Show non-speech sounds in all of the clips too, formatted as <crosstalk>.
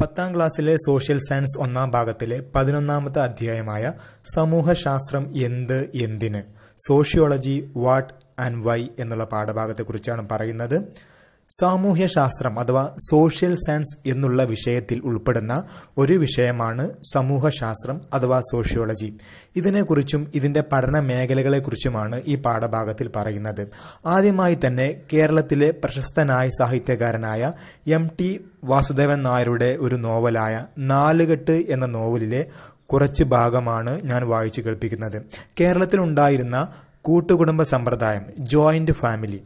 പത്താം ക്ലാസ്സിലെ social science ഒന്നാം ഭാഗത്തിലെ പതിനൊന്നാമത്തെ അധ്യായമായ സമൂഹശാസ്ത്രം എന്ത് എന്തിന് സോഷ്യോളജി വാട്ട് ആൻഡ് വൈ എന്നുള്ള പാഠഭാഗത്തെക്കുറിച്ചാണ് പറയുന്നത് സാമൂഹ്യശാസ്ത്രം അഥവാ സോഷ്യൽ സയൻസ് എന്നുള്ള വിഷയത്തിൽ ഉൾപ്പെടുന്ന ഒരു വിഷയമാണ് സമൂഹശാസ്ത്രം അഥവാ സോഷ്യോളജി ഇതിനെക്കുറിച്ചും ഇതിന്റെ പഠന മേഖലകളെക്കുറിച്ചുമാണ് ഈ പാഠഭാഗത്തിൽ പറയുന്നത് ആദ്യമായി തന്നെ കേരളത്തിലെ പ്രശസ്തനായ സാഹിത്യകാരനായ എം ടി വാസുദേവൻ നായരുടെ ഒരു നോവലായ നാലുകെട്ട് എന്ന നോവലിലെ കുറച്ച് ഭാഗമാണ് ഞാൻ വായിച്ചു കേൾപ്പിക്കുന്നത് കേരളത്തിലുണ്ടായിരുന്ന കൂട്ടുകുടുംബ സമ്പ്രദായം ജോയിന്റ് ഫാമിലി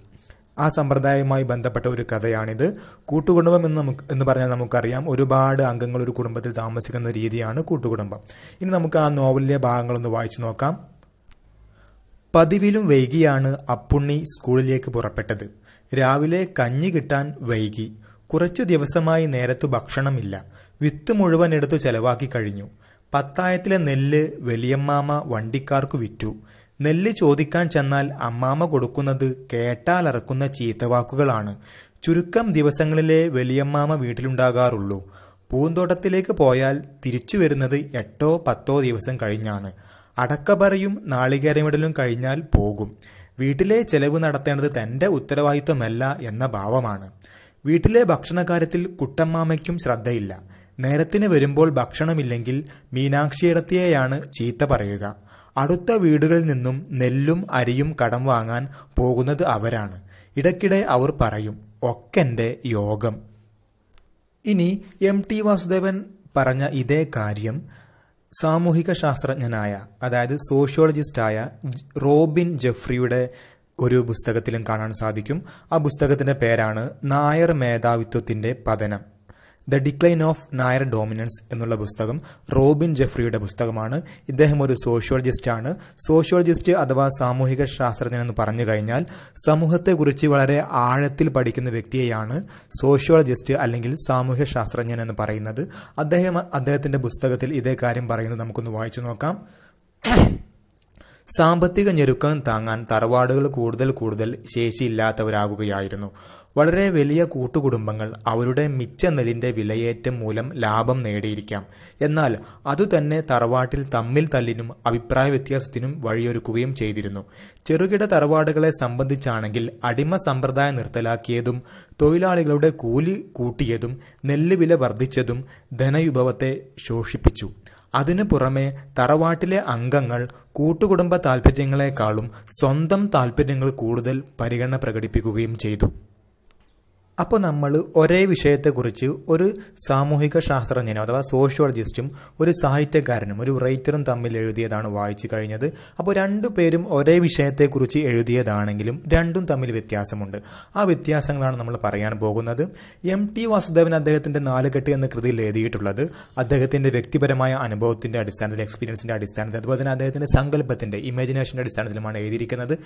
ആ സമ്പ്രദായവുമായി ബന്ധപ്പെട്ട ഒരു കഥയാണിത് കൂട്ടുകുടുംബം എന്ന് നമുക്ക് എന്ന് പറഞ്ഞാൽ നമുക്കറിയാം ഒരുപാട് അംഗങ്ങൾ ഒരു കുടുംബത്തിൽ താമസിക്കുന്ന രീതിയാണ് കൂട്ടുകുടുംബം ഇനി നമുക്ക് ആ നോവലിലെ ഭാഗങ്ങളൊന്ന് വായിച്ചു നോക്കാം പതിവിലും വൈകിയാണ് അപ്പുണ്ണി സ്കൂളിലേക്ക് പുറപ്പെട്ടത് രാവിലെ കഞ്ഞി കിട്ടാൻ വൈകി കുറച്ചു ദിവസമായി നേരത്തു ഭക്ഷണമില്ല വിത്ത് മുഴുവൻ എടുത്തു ചെലവാക്കി കഴിഞ്ഞു പത്തായത്തിലെ നെല്ല് വലിയമ്മാമ വണ്ടിക്കാർക്ക് വിറ്റു നെല്ല് ചോദിക്കാൻ ചെന്നാൽ അമ്മാമ്മ കൊടുക്കുന്നത് കേട്ടാലറക്കുന്ന ചീത്തവാക്കുകളാണ് ചുരുക്കം ദിവസങ്ങളിലെ വലിയമ്മാമ വീട്ടിലുണ്ടാകാറുള്ളൂ പൂന്തോട്ടത്തിലേക്ക് പോയാൽ തിരിച്ചു വരുന്നത് എട്ടോ പത്തോ ദിവസം കഴിഞ്ഞാണ് അടക്കപറയും നാളികേരമിടലും കഴിഞ്ഞാൽ പോകും വീട്ടിലെ ചെലവ് നടത്തേണ്ടത് തന്റെ ഉത്തരവാദിത്വമല്ല എന്ന ഭാവമാണ് വീട്ടിലെ ഭക്ഷണകാര്യത്തിൽ കുട്ടമ്മാമയ്ക്കും ശ്രദ്ധയില്ല നേരത്തിന് വരുമ്പോൾ ഭക്ഷണമില്ലെങ്കിൽ മീനാക്ഷിയിടത്തിയെയാണ് ചീത്ത പറയുക അടുത്ത വീടുകളിൽ നിന്നും നെല്ലും അരിയും കടം വാങ്ങാൻ പോകുന്നത് അവരാണ് ഇടയ്ക്കിടെ അവർ പറയും ഒക്കെൻ്റെ യോഗം ഇനി എം ടി വാസുദേവൻ പറഞ്ഞ ഇതേ കാര്യം സാമൂഹിക ശാസ്ത്രജ്ഞനായ അതായത് സോഷ്യോളജിസ്റ്റായ റോബിൻ ജെഫ്രിയുടെ ഒരു പുസ്തകത്തിലും കാണാൻ സാധിക്കും ആ പുസ്തകത്തിൻ്റെ പേരാണ് നായർ മേധാവിത്വത്തിൻ്റെ പതനം the decline of Nair dominance എന്നുള്ള പുസ്തകം റോബിൻ ജെഫ്രിയുടെ പുസ്തകമാണ് ഇദ്ദേഹം ഒരു ആണ് സോഷ്യോളജിസ്റ്റ് അഥവാ സാമൂഹിക ശാസ്ത്രജ്ഞൻ എന്ന് പറഞ്ഞു കഴിഞ്ഞാൽ സമൂഹത്തെക്കുറിച്ച് വളരെ ആഴത്തിൽ പഠിക്കുന്ന വ്യക്തിയെയാണ് സോഷ്യോളജിസ്റ്റ് അല്ലെങ്കിൽ സാമൂഹ്യ ശാസ്ത്രജ്ഞൻ എന്ന് പറയുന്നത് അദ്ദേഹം അദ്ദേഹത്തിന്റെ പുസ്തകത്തിൽ ഇതേ കാര്യം പറയുന്നത് നമുക്കൊന്ന് വായിച്ചു നോക്കാം സാമ്പത്തിക ഞെരുക്കം താങ്ങാൻ തറവാടുകൾ കൂടുതൽ കൂടുതൽ ശേഷിയില്ലാത്തവരാകുകയായിരുന്നു വളരെ വലിയ കൂട്ടുകുടുംബങ്ങൾ അവരുടെ മിച്ച നെല്ലിൻ്റെ വിലയേറ്റം മൂലം ലാഭം നേടിയിരിക്കാം എന്നാൽ അതുതന്നെ തറവാട്ടിൽ തമ്മിൽ തല്ലിനും അഭിപ്രായ വ്യത്യാസത്തിനും വഴിയൊരുക്കുകയും ചെയ്തിരുന്നു ചെറുകിട തറവാടുകളെ സംബന്ധിച്ചാണെങ്കിൽ അടിമ സമ്പ്രദായം നിർത്തലാക്കിയതും തൊഴിലാളികളുടെ കൂലി കൂട്ടിയതും നെല്ല് വില വർദ്ധിച്ചതും ധനവിഭവത്തെ ശോഷിപ്പിച്ചു അതിനു പുറമെ തറവാട്ടിലെ അംഗങ്ങൾ കൂട്ടുകുടുംബ താൽപര്യങ്ങളെക്കാളും സ്വന്തം താൽപര്യങ്ങൾ കൂടുതൽ പരിഗണന പ്രകടിപ്പിക്കുകയും ചെയ്തു അപ്പോൾ നമ്മൾ ഒരേ വിഷയത്തെക്കുറിച്ച് ഒരു സാമൂഹിക ശാസ്ത്രജ്ഞനും അഥവാ സോഷ്യോളജിസ്റ്റും ഒരു സാഹിത്യകാരനും ഒരു റൈറ്ററും തമ്മിൽ എഴുതിയതാണ് വായിച്ചു കഴിഞ്ഞത് അപ്പോൾ രണ്ടു പേരും ഒരേ വിഷയത്തെക്കുറിച്ച് എഴുതിയതാണെങ്കിലും രണ്ടും തമ്മിൽ വ്യത്യാസമുണ്ട് ആ വ്യത്യാസങ്ങളാണ് നമ്മൾ പറയാൻ പോകുന്നത് എം ടി വാസുദേവൻ അദ്ദേഹത്തിൻ്റെ നാലുകെട്ട് എന്ന കൃതിയിൽ എഴുതിയിട്ടുള്ളത് അദ്ദേഹത്തിൻ്റെ വ്യക്തിപരമായ അനുഭവത്തിൻ്റെ അടിസ്ഥാനത്തിൽ എക്സ്പീരിയൻസിൻ്റെ അടിസ്ഥാനത്തിൽ അതുപോലെ തന്നെ അദ്ദേഹത്തിൻ്റെ സങ്കല്പത്തിൻ്റെ ഇമാജിനേഷൻ്റെ അടിസ്ഥാനത്തിലുമാണ് എഴുതിയിരിക്കുന്നത്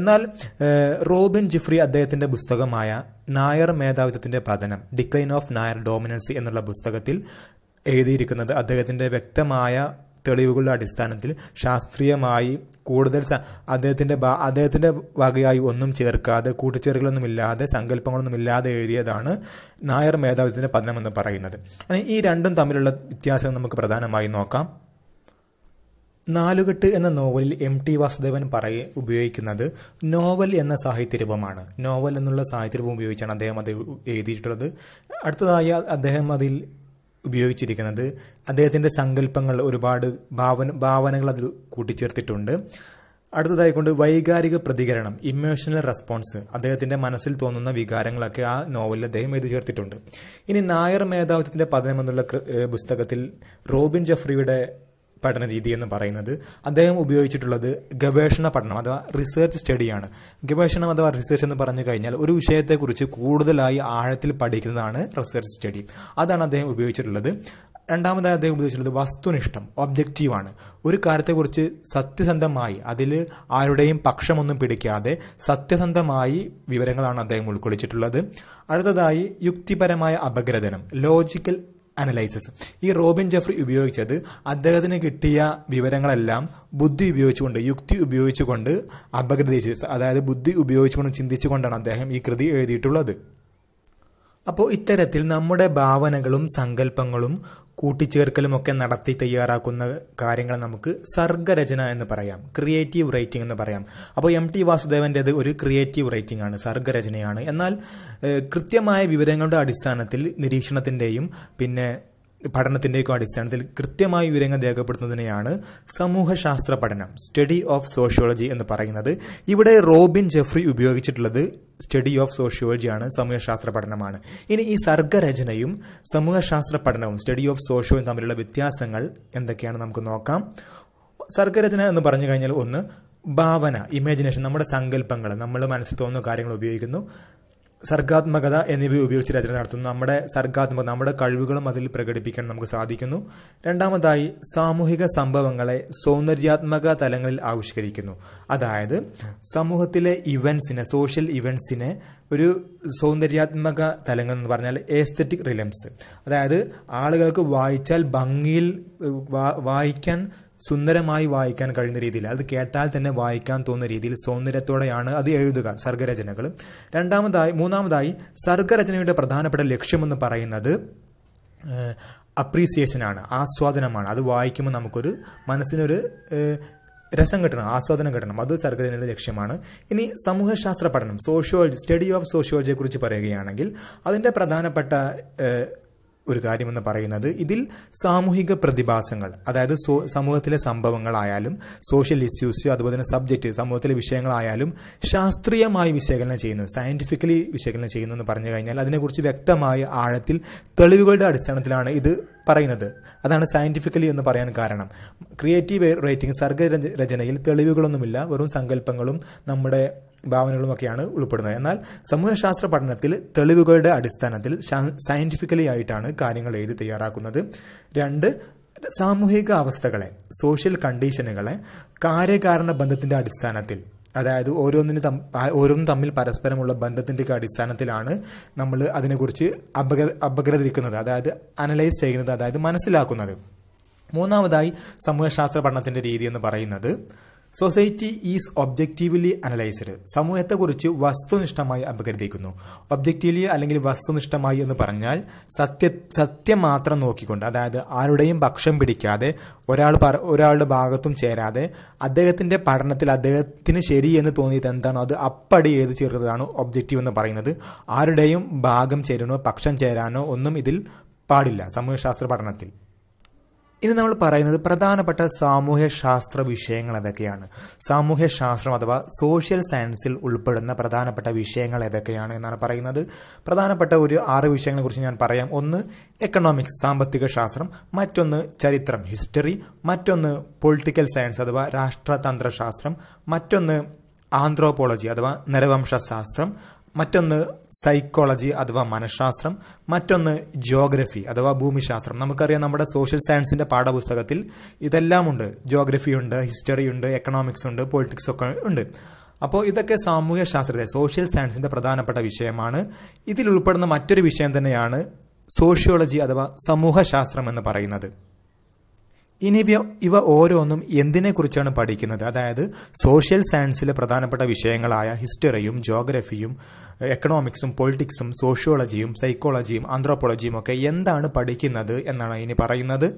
എന്നാൽ റോബിൻ ജിഫ്രി അദ്ദേഹത്തിൻ്റെ പുസ്തകമായ നായർ മേധാവിത്വത്തിന്റെ പതനം ഡിക്ലൈൻ ഓഫ് നായർ ഡോമിനൻസി എന്നുള്ള പുസ്തകത്തിൽ എഴുതിയിരിക്കുന്നത് അദ്ദേഹത്തിന്റെ വ്യക്തമായ തെളിവുകളുടെ അടിസ്ഥാനത്തിൽ ശാസ്ത്രീയമായി കൂടുതൽ അദ്ദേഹത്തിന്റെ അദ്ദേഹത്തിന്റെ വകയായി ഒന്നും ചേർക്കാതെ കൂട്ടിച്ചേർക്കലൊന്നുമില്ലാതെ ഇല്ലാതെ എഴുതിയതാണ് നായർ മേധാവിത്വത്തിന്റെ പതനം എന്ന് പറയുന്നത് ഈ രണ്ടും തമ്മിലുള്ള വ്യത്യാസം നമുക്ക് പ്രധാനമായി നോക്കാം നാലുകെട്ട് എന്ന നോവലിൽ എം ടി വാസുദേവൻ പറയെ ഉപയോഗിക്കുന്നത് നോവൽ എന്ന സാഹിത്യരൂപമാണ് നോവൽ എന്നുള്ള സാഹിത്യരൂപം ഉപയോഗിച്ചാണ് അദ്ദേഹം അത് എഴുതിയിട്ടുള്ളത് അടുത്തതായി അദ്ദേഹം അതിൽ ഉപയോഗിച്ചിരിക്കുന്നത് അദ്ദേഹത്തിൻ്റെ സങ്കല്പങ്ങൾ ഒരുപാട് ഭാവന ഭാവനകൾ അതിൽ കൂട്ടിച്ചേർത്തിട്ടുണ്ട് അടുത്തതായി കൊണ്ട് വൈകാരിക പ്രതികരണം ഇമോഷണൽ റെസ്പോൺസ് അദ്ദേഹത്തിൻ്റെ മനസ്സിൽ തോന്നുന്ന വികാരങ്ങളൊക്കെ ആ നോവലിൽ അദ്ദേഹം എഴുതി ചേർത്തിട്ടുണ്ട് ഇനി നായർ മേധാവിത്വത്തിൻ്റെ പതനം എന്നുള്ള പുസ്തകത്തിൽ റോബിൻ ജഫ്രിയുടെ പഠന രീതി എന്ന് പറയുന്നത് അദ്ദേഹം ഉപയോഗിച്ചിട്ടുള്ളത് ഗവേഷണ പഠനം അഥവാ റിസർച്ച് സ്റ്റഡിയാണ് ഗവേഷണം അഥവാ റിസർച്ച് എന്ന് പറഞ്ഞു കഴിഞ്ഞാൽ ഒരു വിഷയത്തെക്കുറിച്ച് കൂടുതലായി ആഴത്തിൽ പഠിക്കുന്നതാണ് റിസർച്ച് സ്റ്റഡി അതാണ് അദ്ദേഹം ഉപയോഗിച്ചിട്ടുള്ളത് രണ്ടാമതായി അദ്ദേഹം ഉപയോഗിച്ചിട്ടുള്ളത് വസ്തുനിഷ്ഠം ഒബ്ജക്റ്റീവാണ് ഒരു കാര്യത്തെക്കുറിച്ച് സത്യസന്ധമായി അതിൽ ആരുടെയും പക്ഷമൊന്നും പിടിക്കാതെ സത്യസന്ധമായി വിവരങ്ങളാണ് അദ്ദേഹം ഉൾക്കൊള്ളിച്ചിട്ടുള്ളത് അടുത്തതായി യുക്തിപരമായ അപഗ്രഥനം ലോജിക്കൽ അനലൈസിസ് ഈ റോബിൻ ജെഫ്രി ഉപയോഗിച്ചത് അദ്ദേഹത്തിന് കിട്ടിയ വിവരങ്ങളെല്ലാം ബുദ്ധി ഉപയോഗിച്ചുകൊണ്ട് യുക്തി ഉപയോഗിച്ചുകൊണ്ട് അപഗ്രഥിച്ച് അതായത് ബുദ്ധി ഉപയോഗിച്ചുകൊണ്ട് ചിന്തിച്ചുകൊണ്ടാണ് അദ്ദേഹം ഈ കൃതി എഴുതിയിട്ടുള്ളത് അപ്പോൾ ഇത്തരത്തിൽ നമ്മുടെ ഭാവനകളും സങ്കല്പങ്ങളും കൂട്ടിച്ചേർക്കലുമൊക്കെ നടത്തി തയ്യാറാക്കുന്ന കാര്യങ്ങൾ നമുക്ക് സർഗരചന എന്ന് പറയാം ക്രിയേറ്റീവ് റൈറ്റിംഗ് എന്ന് പറയാം അപ്പോൾ എം ടി വാസുദേവൻ്റേത് ഒരു ക്രിയേറ്റീവ് റൈറ്റിംഗ് ആണ് സർഗരചനയാണ് എന്നാൽ കൃത്യമായ വിവരങ്ങളുടെ അടിസ്ഥാനത്തിൽ നിരീക്ഷണത്തിൻ്റെയും പിന്നെ പഠനത്തിൻ്റെയൊക്കെ അടിസ്ഥാനത്തിൽ കൃത്യമായ വിവരങ്ങൾ രേഖപ്പെടുത്തുന്നതിനെയാണ് സമൂഹശാസ്ത്ര പഠനം സ്റ്റഡി ഓഫ് സോഷ്യോളജി എന്ന് പറയുന്നത് ഇവിടെ റോബിൻ ജെഫ്രി ഉപയോഗിച്ചിട്ടുള്ളത് സ്റ്റഡി ഓഫ് സോഷ്യോളജിയാണ് സമൂഹശാസ്ത്ര പഠനമാണ് ഇനി ഈ സർഗരചനയും സമൂഹശാസ്ത്ര പഠനവും സ്റ്റഡി ഓഫ് സോഷ്യോയും തമ്മിലുള്ള വ്യത്യാസങ്ങൾ എന്തൊക്കെയാണ് നമുക്ക് നോക്കാം സർഗരചന എന്ന് പറഞ്ഞു കഴിഞ്ഞാൽ ഒന്ന് ഭാവന ഇമാജിനേഷൻ നമ്മുടെ സങ്കല്പങ്ങൾ നമ്മൾ മനസ്സിൽ തോന്നുന്ന കാര്യങ്ങൾ ഉപയോഗിക്കുന്നു സർഗാത്മകത എന്നിവ ഉപയോഗിച്ച് രചന നടത്തുന്നു നമ്മുടെ സർഗാത്മകത നമ്മുടെ കഴിവുകളും അതിൽ പ്രകടിപ്പിക്കാൻ നമുക്ക് സാധിക്കുന്നു രണ്ടാമതായി സാമൂഹിക സംഭവങ്ങളെ സൗന്ദര്യാത്മക തലങ്ങളിൽ ആവിഷ്കരിക്കുന്നു അതായത് സമൂഹത്തിലെ ഇവൻസിനെ സോഷ്യൽ ഇവൻസിനെ ഒരു സൗന്ദര്യാത്മക തലങ്ങൾ എന്ന് പറഞ്ഞാൽ ഏസ്തറ്റിക് റിലംസ് അതായത് ആളുകൾക്ക് വായിച്ചാൽ ഭംഗിയിൽ വായിക്കാൻ സുന്ദരമായി വായിക്കാൻ കഴിയുന്ന രീതിയിൽ അത് കേട്ടാൽ തന്നെ വായിക്കാൻ തോന്നുന്ന രീതിയിൽ സൗന്ദര്യത്തോടെയാണ് അത് എഴുതുക സർഗരചനകൾ രണ്ടാമതായി മൂന്നാമതായി സർഗരചനയുടെ പ്രധാനപ്പെട്ട ലക്ഷ്യമെന്ന് പറയുന്നത് അപ്രീസിയേഷനാണ് ആസ്വാദനമാണ് അത് വായിക്കുമ്പോൾ നമുക്കൊരു മനസ്സിനൊരു രസം കിട്ടണം ആസ്വാദനം കിട്ടണം അത് സർഗരചനയുടെ ലക്ഷ്യമാണ് ഇനി സമൂഹശാസ്ത്ര പഠനം സോഷ്യോളജി സ്റ്റഡി ഓഫ് സോഷ്യോളജിയെക്കുറിച്ച് പറയുകയാണെങ്കിൽ അതിൻ്റെ പ്രധാനപ്പെട്ട ഒരു കാര്യമെന്ന് പറയുന്നത് ഇതിൽ സാമൂഹിക പ്രതിഭാസങ്ങൾ അതായത് സമൂഹത്തിലെ സംഭവങ്ങളായാലും സോഷ്യൽ ഇഷ്യൂസ് അതുപോലെ തന്നെ സബ്ജക്റ്റ് സമൂഹത്തിലെ വിഷയങ്ങളായാലും ശാസ്ത്രീയമായി വിശകലനം ചെയ്യുന്നു സയൻറ്റിഫിക്കലി വിശകലനം ചെയ്യുന്നു എന്ന് പറഞ്ഞു കഴിഞ്ഞാൽ അതിനെക്കുറിച്ച് വ്യക്തമായ ആഴത്തിൽ തെളിവുകളുടെ അടിസ്ഥാനത്തിലാണ് ഇത് പറയുന്നത് അതാണ് സയൻറ്റിഫിക്കലി എന്ന് പറയാൻ കാരണം ക്രിയേറ്റീവ് റൈറ്റിംഗ് സർഗ രചനയിൽ തെളിവുകളൊന്നുമില്ല വെറും സങ്കല്പങ്ങളും നമ്മുടെ ഭാവനകളുമൊക്കെയാണ് ഉൾപ്പെടുന്നത് എന്നാൽ സമൂഹശാസ്ത്ര പഠനത്തിൽ തെളിവുകളുടെ അടിസ്ഥാനത്തിൽ സയൻറ്റിഫിക്കലി ആയിട്ടാണ് കാര്യങ്ങൾ എഴുതി തയ്യാറാക്കുന്നത് രണ്ട് സാമൂഹിക അവസ്ഥകളെ സോഷ്യൽ കണ്ടീഷനുകളെ കാര്യകാരണ ബന്ധത്തിന്റെ അടിസ്ഥാനത്തിൽ അതായത് ഓരോന്നിന് ഓരോന്നും തമ്മിൽ പരസ്പരമുള്ള ബന്ധത്തിൻ്റെ അടിസ്ഥാനത്തിലാണ് നമ്മൾ അതിനെക്കുറിച്ച് അപക അപഗ്രഥിക്കുന്നത് അതായത് അനലൈസ് ചെയ്യുന്നത് അതായത് മനസ്സിലാക്കുന്നത് മൂന്നാമതായി സമൂഹശാസ്ത്ര പഠനത്തിൻ്റെ രീതി എന്ന് പറയുന്നത് സൊസൈറ്റി ഈസ് ഒബ്ജക്റ്റീവ്ലി അനലൈസ്ഡ് സമൂഹത്തെക്കുറിച്ച് വസ്തുനിഷ്ഠമായി അപഗ്രഥിക്കുന്നു ഒബ്ജക്റ്റീവ്ലി അല്ലെങ്കിൽ വസ്തുനിഷ്ഠമായി എന്ന് പറഞ്ഞാൽ സത്യ സത്യം മാത്രം നോക്കിക്കൊണ്ട് അതായത് ആരുടെയും പക്ഷം പിടിക്കാതെ ഒരാൾ ഒരാളുടെ ഭാഗത്തും ചേരാതെ അദ്ദേഹത്തിന്റെ പഠനത്തിൽ അദ്ദേഹത്തിന് ശരി എന്ന് തോന്നിയത് എന്താണോ അത് അപ്പടി എഴുതി ചേർക്കുന്നതാണ് ഒബ്ജക്റ്റീവ് എന്ന് പറയുന്നത് ആരുടെയും ഭാഗം ചേരാനോ പക്ഷം ചേരാനോ ഒന്നും ഇതിൽ പാടില്ല സമൂഹശാസ്ത്ര പഠനത്തിൽ ഇനി നമ്മൾ പറയുന്നത് പ്രധാനപ്പെട്ട സാമൂഹ്യ ശാസ്ത്ര വിഷയങ്ങൾ ഏതൊക്കെയാണ് സാമൂഹ്യ ശാസ്ത്രം അഥവാ സോഷ്യൽ സയൻസിൽ ഉൾപ്പെടുന്ന പ്രധാനപ്പെട്ട വിഷയങ്ങൾ ഏതൊക്കെയാണ് എന്നാണ് പറയുന്നത് പ്രധാനപ്പെട്ട ഒരു ആറ് വിഷയങ്ങളെ കുറിച്ച് ഞാൻ പറയാം ഒന്ന് എക്കണോമിക്സ് സാമ്പത്തിക ശാസ്ത്രം മറ്റൊന്ന് ചരിത്രം ഹിസ്റ്ററി മറ്റൊന്ന് പൊളിറ്റിക്കൽ സയൻസ് അഥവാ ശാസ്ത്രം മറ്റൊന്ന് ആന്ത്രോപോളജി അഥവാ നരവംശാസ്ത്രം മറ്റൊന്ന് സൈക്കോളജി അഥവാ മനഃശാസ്ത്രം മറ്റൊന്ന് ജോഗ്രഫി അഥവാ ഭൂമിശാസ്ത്രം നമുക്കറിയാം നമ്മുടെ സോഷ്യൽ സയൻസിന്റെ പാഠപുസ്തകത്തിൽ ഇതെല്ലാമുണ്ട് ഉണ്ട് ഹിസ്റ്ററി ഉണ്ട് എക്കണോമിക്സ് ഉണ്ട് പൊളിറ്റിക്സ് ഒക്കെ ഉണ്ട് അപ്പോൾ ഇതൊക്കെ സാമൂഹ്യ ശാസ്ത്രത്തെ സോഷ്യൽ സയൻസിന്റെ പ്രധാനപ്പെട്ട വിഷയമാണ് ഇതിൽ ഉൾപ്പെടുന്ന മറ്റൊരു വിഷയം തന്നെയാണ് സോഷ്യോളജി അഥവാ സമൂഹശാസ്ത്രം എന്ന് പറയുന്നത് ഇനി ഇവ ഓരോന്നും എന്തിനെക്കുറിച്ചാണ് പഠിക്കുന്നത് അതായത് സോഷ്യൽ സയൻസിലെ പ്രധാനപ്പെട്ട വിഷയങ്ങളായ ഹിസ്റ്ററിയും ജോഗ്രഫിയും എക്കണോമിക്സും പൊളിറ്റിക്സും സോഷ്യോളജിയും സൈക്കോളജിയും ആന്ത്രോപോളജിയും ഒക്കെ എന്താണ് പഠിക്കുന്നത് എന്നാണ് ഇനി പറയുന്നത്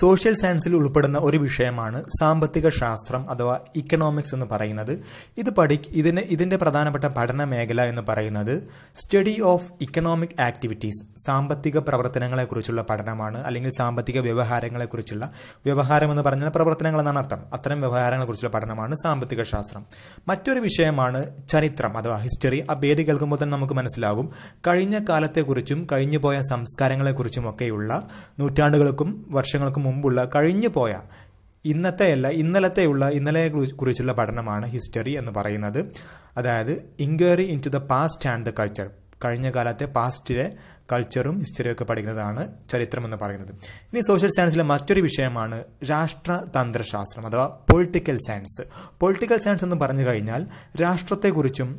സോഷ്യൽ സയൻസിൽ ഉൾപ്പെടുന്ന ഒരു വിഷയമാണ് സാമ്പത്തിക ശാസ്ത്രം അഥവാ ഇക്കണോമിക്സ് എന്ന് പറയുന്നത് ഇത് പഠി ഇതിന് ഇതിൻ്റെ പ്രധാനപ്പെട്ട പഠന മേഖല എന്ന് പറയുന്നത് സ്റ്റഡി ഓഫ് ഇക്കണോമിക് ആക്ടിവിറ്റീസ് സാമ്പത്തിക പ്രവർത്തനങ്ങളെക്കുറിച്ചുള്ള പഠനമാണ് അല്ലെങ്കിൽ സാമ്പത്തിക വ്യവഹാരങ്ങളെക്കുറിച്ചുള്ള വ്യവഹാരം എന്ന് പറഞ്ഞാൽ പ്രവർത്തനങ്ങൾ എന്നാണ് അർത്ഥം അത്തരം വ്യവഹാരങ്ങളെക്കുറിച്ചുള്ള പഠനമാണ് സാമ്പത്തിക ശാസ്ത്രം മറ്റൊരു വിഷയമാണ് ചരിത്രം അഥവാ ഹിസ്റ്ററി ആ പേര് കേൾക്കുമ്പോൾ തന്നെ നമുക്ക് മനസ്സിലാകും കഴിഞ്ഞ കാലത്തെക്കുറിച്ചും കഴിഞ്ഞുപോയ സംസ്കാരങ്ങളെക്കുറിച്ചും ഒക്കെയുള്ള നൂറ്റാണ്ടുകൾക്കും വർഷങ്ങൾക്കും മുമ്പുള്ള കഴിഞ്ഞു പോയ ഇന്നത്തെയല്ല ഇന്നലത്തെയുള്ള ഇന്നലെ കുറിച്ചുള്ള പഠനമാണ് ഹിസ്റ്ററി എന്ന് പറയുന്നത് അതായത് inquiry into the past and the culture കഴിഞ്ഞ കാലത്തെ പാസ്റ്റിലെ കൾച്ചറും ഹിസ്റ്ററിയും ഒക്കെ പഠിക്കുന്നതാണ് ചരിത്രം എന്ന് പറയുന്നത് ഇനി സോഷ്യൽ സയൻസിലെ മറ്റൊരു വിഷയമാണ് രാഷ്ട്രതന്ത്രശാസ്ത്രം അഥവാ പൊളിറ്റിക്കൽ സയൻസ് പൊളിറ്റിക്കൽ സയൻസ് എന്ന് പറഞ്ഞു കഴിഞ്ഞാൽ രാഷ്ട്രത്തെക്കുറിച്ചും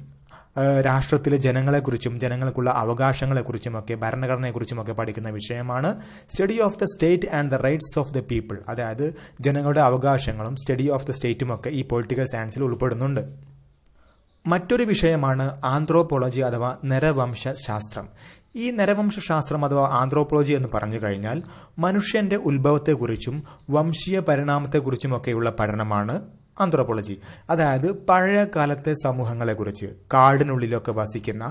രാഷ്ട്രത്തിലെ ജനങ്ങളെക്കുറിച്ചും ജനങ്ങൾക്കുള്ള അവകാശങ്ങളെക്കുറിച്ചുമൊക്കെ ഭരണഘടനയെക്കുറിച്ചുമൊക്കെ പഠിക്കുന്ന വിഷയമാണ് study of the state and the rights of the people അതായത് ജനങ്ങളുടെ അവകാശങ്ങളും സ്റ്റഡി ഓഫ് ദ സ്റ്റേറ്റുമൊക്കെ ഈ പൊളിറ്റിക്കൽ സയൻസിൽ ഉൾപ്പെടുന്നുണ്ട് മറ്റൊരു വിഷയമാണ് ആന്ത്രോപോളജി അഥവാ നരവംശ ശാസ്ത്രം ഈ നരവംശാസ്ത്രം അഥവാ ആന്ത്രോപോളജി എന്ന് പറഞ്ഞു കഴിഞ്ഞാൽ മനുഷ്യന്റെ ഉത്ഭവത്തെക്കുറിച്ചും വംശീയ പരിണാമത്തെക്കുറിച്ചുമൊക്കെയുള്ള പഠനമാണ് ആന്ത്രോപോളജി അതായത് പഴയ കാലത്തെ സമൂഹങ്ങളെക്കുറിച്ച് കാടിനുള്ളിലൊക്കെ വസിക്കുന്ന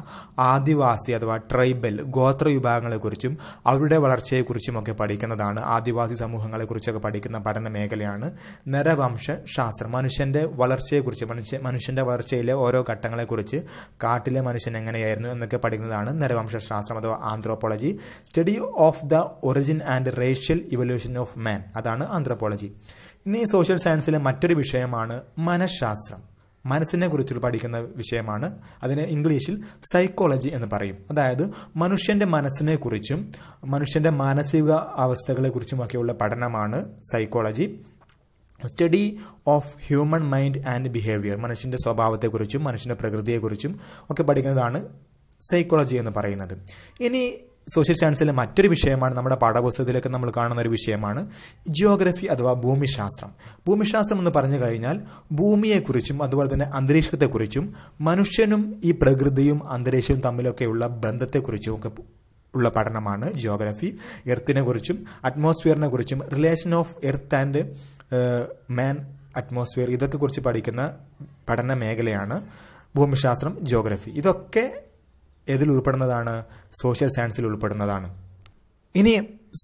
ആദിവാസി അഥവാ ട്രൈബൽ ഗോത്ര വിഭാഗങ്ങളെക്കുറിച്ചും അവരുടെ വളർച്ചയെക്കുറിച്ചുമൊക്കെ പഠിക്കുന്നതാണ് ആദിവാസി സമൂഹങ്ങളെക്കുറിച്ചൊക്കെ പഠിക്കുന്ന പഠന മേഖലയാണ് നരവംശ ശാസ്ത്രം മനുഷ്യന്റെ വളർച്ചയെക്കുറിച്ച് മനുഷ്യ മനുഷ്യന്റെ വളർച്ചയിലെ ഓരോ ഘട്ടങ്ങളെക്കുറിച്ച് കാട്ടിലെ മനുഷ്യൻ എങ്ങനെയായിരുന്നു എന്നൊക്കെ പഠിക്കുന്നതാണ് നരവംശ ശാസ്ത്രം അഥവാ anthropology study of the origin and racial evolution of man അതാണ് ആന്ത്രോപോളജി ഇനി സോഷ്യൽ സയൻസിലെ മറ്റൊരു വിഷയമാണ് മനഃശാസ്ത്രം മനസ്സിനെ കുറിച്ച് പഠിക്കുന്ന വിഷയമാണ് അതിന് ഇംഗ്ലീഷിൽ സൈക്കോളജി എന്ന് പറയും അതായത് മനുഷ്യന്റെ മനസ്സിനെ കുറിച്ചും മനുഷ്യന്റെ മാനസിക ഒക്കെയുള്ള പഠനമാണ് psychology study of human mind and behaviour മനുഷ്യൻ്റെ സ്വഭാവത്തെക്കുറിച്ചും മനുഷ്യന്റെ പ്രകൃതിയെക്കുറിച്ചും ഒക്കെ പഠിക്കുന്നതാണ് സൈക്കോളജി എന്ന് പറയുന്നത് ഇനി സോഷ്യൽ സയൻസിലെ മറ്റൊരു വിഷയമാണ് നമ്മുടെ പാഠപുസ്തകത്തിലൊക്കെ നമ്മൾ കാണുന്ന ഒരു വിഷയമാണ് ജിയോഗ്രഫി അഥവാ ഭൂമിശാസ്ത്രം ഭൂമിശാസ്ത്രം എന്ന് പറഞ്ഞു കഴിഞ്ഞാൽ ഭൂമിയെക്കുറിച്ചും അതുപോലെ തന്നെ അന്തരീക്ഷത്തെക്കുറിച്ചും മനുഷ്യനും ഈ പ്രകൃതിയും അന്തരീക്ഷവും തമ്മിലൊക്കെയുള്ള ബന്ധത്തെക്കുറിച്ചും ഒക്കെ ഉള്ള പഠനമാണ് ജിയോഗ്രഫി എർത്തിനെ കുറിച്ചും അറ്റ്മോസ്ഫിയറിനെ കുറിച്ചും relation of earth and man atmosphere ഇതൊക്കെ കുറിച്ച് പഠിക്കുന്ന പഠന മേഖലയാണ് ഭൂമിശാസ്ത്രം ജിയോഗ്രഫി ഇതൊക്കെ എതിൽ ഉൾപ്പെടുന്നതാണ് സോഷ്യൽ സയൻസിൽ ഉൾപ്പെടുന്നതാണ് ഇനി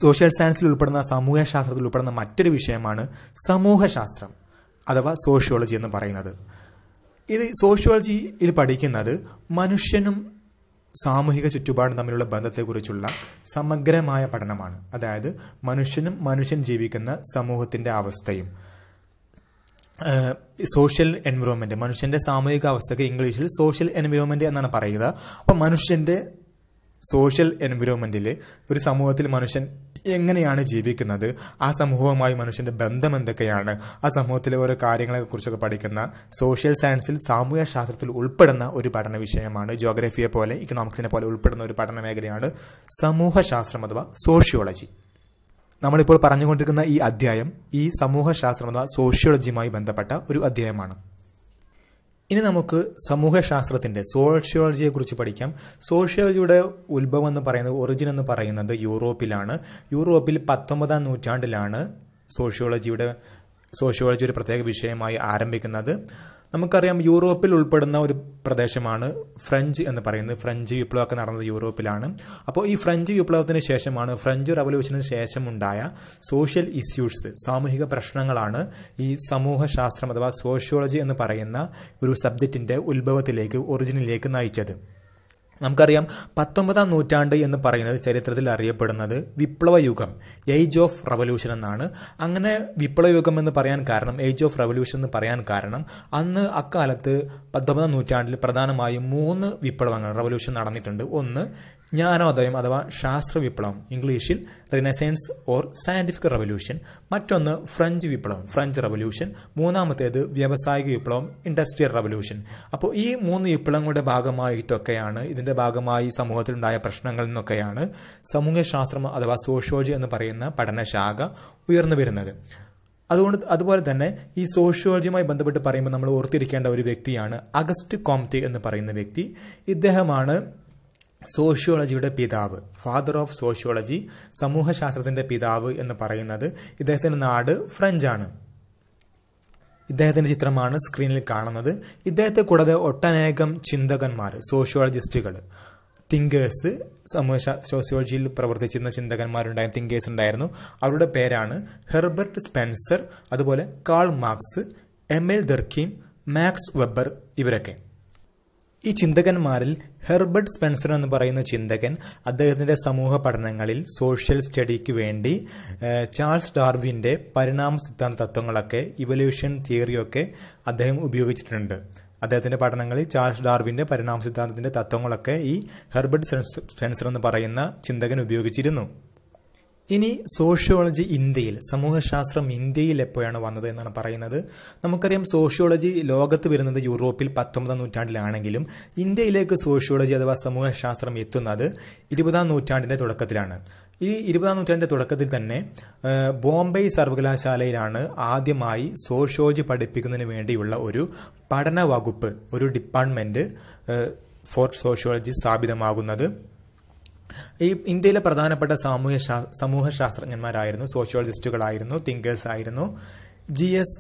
സോഷ്യൽ സയൻസിൽ ഉൾപ്പെടുന്ന സമൂഹശാസ്ത്രത്തിൽ ഉൾപ്പെടുന്ന മറ്റൊരു വിഷയമാണ് സമൂഹശാസ്ത്രം അഥവാ സോഷ്യോളജി എന്ന് പറയുന്നത് ഇത് സോഷ്യോളജിയിൽ പഠിക്കുന്നത് മനുഷ്യനും സാമൂഹിക ചുറ്റുപാടും തമ്മിലുള്ള ബന്ധത്തെക്കുറിച്ചുള്ള സമഗ്രമായ പഠനമാണ് അതായത് മനുഷ്യനും മനുഷ്യൻ ജീവിക്കുന്ന സമൂഹത്തിൻ്റെ അവസ്ഥയും സോഷ്യൽ എൻവിറോൺമെന്റ് മനുഷ്യന്റെ സാമൂഹിക അവസ്ഥയ്ക്ക് ഇംഗ്ലീഷിൽ സോഷ്യൽ എൻവിറോൺമെന്റ് എന്നാണ് പറയുക അപ്പോൾ മനുഷ്യന്റെ സോഷ്യൽ എൻവിറോൺമെന്റിൽ ഒരു സമൂഹത്തിൽ മനുഷ്യൻ എങ്ങനെയാണ് ജീവിക്കുന്നത് ആ സമൂഹവുമായി മനുഷ്യന്റെ ബന്ധം എന്തൊക്കെയാണ് ആ സമൂഹത്തിലെ ഓരോ കാര്യങ്ങളെക്കുറിച്ചൊക്കെ പഠിക്കുന്ന സോഷ്യൽ സയൻസിൽ സാമൂഹ്യ ശാസ്ത്രത്തിൽ ഉൾപ്പെടുന്ന ഒരു പഠന വിഷയമാണ് ജോഗ്രഫിയെ പോലെ ഇക്കണോമിക്സിനെ പോലെ ഉൾപ്പെടുന്ന ഒരു പഠന മേഖലയാണ് സമൂഹശാസ്ത്രം അഥവാ സോഷ്യോളജി നമ്മളിപ്പോൾ പറഞ്ഞുകൊണ്ടിരിക്കുന്ന ഈ അധ്യായം ഈ സമൂഹശാസ്ത്രം അഥവാ സോഷ്യോളജിയുമായി ബന്ധപ്പെട്ട ഒരു അധ്യായമാണ് ഇനി നമുക്ക് സമൂഹശാസ്ത്രത്തിന്റെ സോഷ്യോളജിയെ കുറിച്ച് പഠിക്കാം സോഷ്യോളജിയുടെ ഉത്ഭവം എന്ന് പറയുന്നത് ഒറിജിൻ എന്ന് പറയുന്നത് യൂറോപ്പിലാണ് യൂറോപ്പിൽ പത്തൊമ്പതാം നൂറ്റാണ്ടിലാണ് സോഷ്യോളജിയുടെ സോഷ്യോളജി ഒരു പ്രത്യേക വിഷയമായി ആരംഭിക്കുന്നത് നമുക്കറിയാം യൂറോപ്പിൽ ഉൾപ്പെടുന്ന ഒരു പ്രദേശമാണ് ഫ്രഞ്ച് എന്ന് പറയുന്നത് ഫ്രഞ്ച് വിപ്ലവമൊക്കെ നടന്നത് യൂറോപ്പിലാണ് അപ്പോൾ ഈ ഫ്രഞ്ച് വിപ്ലവത്തിന് ശേഷമാണ് ഫ്രഞ്ച് റവല്യൂഷന് ശേഷം ഉണ്ടായ സോഷ്യൽ ഇഷ്യൂസ് സാമൂഹിക പ്രശ്നങ്ങളാണ് ഈ സമൂഹശാസ്ത്രം അഥവാ സോഷ്യോളജി എന്ന് പറയുന്ന ഒരു സബ്ജക്റ്റിന്റെ ഉത്ഭവത്തിലേക്ക് ഒറിജിനിലേക്ക് നയിച്ചത് നമുക്കറിയാം പത്തൊമ്പതാം നൂറ്റാണ്ട് എന്ന് പറയുന്നത് ചരിത്രത്തിൽ അറിയപ്പെടുന്നത് വിപ്ലവയുഗം ഏജ് ഓഫ് റവല്യൂഷൻ എന്നാണ് അങ്ങനെ വിപ്ലവയുഗം എന്ന് പറയാൻ കാരണം ഏജ് ഓഫ് റവല്യൂഷൻ എന്ന് പറയാൻ കാരണം അന്ന് അക്കാലത്ത് പത്തൊമ്പതാം നൂറ്റാണ്ടിൽ പ്രധാനമായും മൂന്ന് വിപ്ലവങ്ങൾ റവല്യൂഷൻ നടന്നിട്ടുണ്ട് ഒന്ന് ജ്ഞാനോദയം അഥവാ ശാസ്ത്ര വിപ്ലവം ഇംഗ്ലീഷിൽ റിനസൈൻസ് ഓർ സയന്റിഫിക് റവല്യൂഷൻ മറ്റൊന്ന് ഫ്രഞ്ച് വിപ്ലവം ഫ്രഞ്ച് റവല്യൂഷൻ മൂന്നാമത്തേത് വ്യാവസായിക വിപ്ലവം ഇൻഡസ്ട്രിയൽ റവല്യൂഷൻ അപ്പോൾ ഈ മൂന്ന് വിപ്ലവങ്ങളുടെ ഭാഗമായിട്ടൊക്കെയാണ് ഇതിൻ്റെ ഭാഗമായി സമൂഹത്തിൽ ഉണ്ടായ പ്രശ്നങ്ങളിൽ നിന്നൊക്കെയാണ് സമൂഹശാസ്ത്രം അഥവാ സോഷ്യോളജി എന്ന് പറയുന്ന പഠനശാഖ ഉയർന്നു വരുന്നത് അതുകൊണ്ട് അതുപോലെ തന്നെ ഈ സോഷ്യോളജിയുമായി ബന്ധപ്പെട്ട് പറയുമ്പോൾ നമ്മൾ ഓർത്തിരിക്കേണ്ട ഒരു വ്യക്തിയാണ് അഗസ്റ്റ് കോംതി എന്ന് പറയുന്ന വ്യക്തി ഇദ്ദേഹമാണ് സോഷ്യോളജിയുടെ പിതാവ് ഫാദർ ഓഫ് സോഷ്യോളജി സമൂഹശാസ്ത്രത്തിന്റെ പിതാവ് എന്ന് പറയുന്നത് ഇദ്ദേഹത്തിന്റെ നാട് ഫ്രഞ്ച് ആണ് ഇദ്ദേഹത്തിന്റെ ചിത്രമാണ് സ്ക്രീനിൽ കാണുന്നത് ഇദ്ദേഹത്തെ കൂടാതെ ഒട്ടനേകം ചിന്തകന്മാർ സോഷ്യോളജിസ്റ്റുകൾ തിങ്കേഴ്സ് സമൂഹ സോഷ്യോളജിയിൽ പ്രവർത്തിച്ചിരുന്ന ചിന്തകന്മാരുണ്ടായ തിങ്കേഴ്സ് ഉണ്ടായിരുന്നു അവരുടെ പേരാണ് ഹെർബർട്ട് സ്പെൻസർ അതുപോലെ Karl Marx Emile Durkheim Max Weber ഇവരൊക്കെ ഈ ചിന്തകന്മാരിൽ ഹെർബർട്ട് സ്പെൻസർ എന്ന് പറയുന്ന ചിന്തകൻ അദ്ദേഹത്തിൻ്റെ സമൂഹ പഠനങ്ങളിൽ സോഷ്യൽ സ്റ്റഡിക്ക് വേണ്ടി ചാൾസ് ഡാർവിൻ്റെ പരിണാമ സിദ്ധാന്ത തത്വങ്ങളൊക്കെ ഇവല്യൂഷൻ തിയറിയൊക്കെ അദ്ദേഹം ഉപയോഗിച്ചിട്ടുണ്ട് അദ്ദേഹത്തിൻ്റെ പഠനങ്ങളിൽ ചാൾസ് ഡാർവിൻ്റെ പരിണാമ സിദ്ധാന്തത്തിൻ്റെ തത്വങ്ങളൊക്കെ ഈ ഹെർബർട്ട് സ്പെൻസർ എന്ന് പറയുന്ന ചിന്തകൻ ഉപയോഗിച്ചിരുന്നു ഇനി സോഷ്യോളജി ഇന്ത്യയിൽ സമൂഹശാസ്ത്രം ഇന്ത്യയിൽ എപ്പോഴാണ് വന്നത് എന്നാണ് പറയുന്നത് നമുക്കറിയാം സോഷ്യോളജി ലോകത്ത് വരുന്നത് യൂറോപ്പിൽ പത്തൊമ്പതാം നൂറ്റാണ്ടിലാണെങ്കിലും ഇന്ത്യയിലേക്ക് സോഷ്യോളജി അഥവാ സമൂഹശാസ്ത്രം എത്തുന്നത് ഇരുപതാം നൂറ്റാണ്ടിന്റെ തുടക്കത്തിലാണ് ഈ ഇരുപതാം നൂറ്റാണ്ടിന്റെ തുടക്കത്തിൽ തന്നെ ബോംബെ സർവകലാശാലയിലാണ് ആദ്യമായി സോഷ്യോളജി പഠിപ്പിക്കുന്നതിന് വേണ്ടിയുള്ള ഒരു പഠന വകുപ്പ് ഒരു ഡിപ്പാർട്ട്മെന്റ് ഫോർ സോഷ്യോളജി സ്ഥാപിതമാകുന്നത് ഈ ഇന്ത്യയിലെ പ്രധാനപ്പെട്ട സാമൂഹ്യ സമൂഹ ശാസ്ത്രജ്ഞന്മാരായിരുന്നു സോഷ്യോളജിസ്റ്റുകളായിരുന്നു തിങ്കേഴ്സ് ആയിരുന്നു G S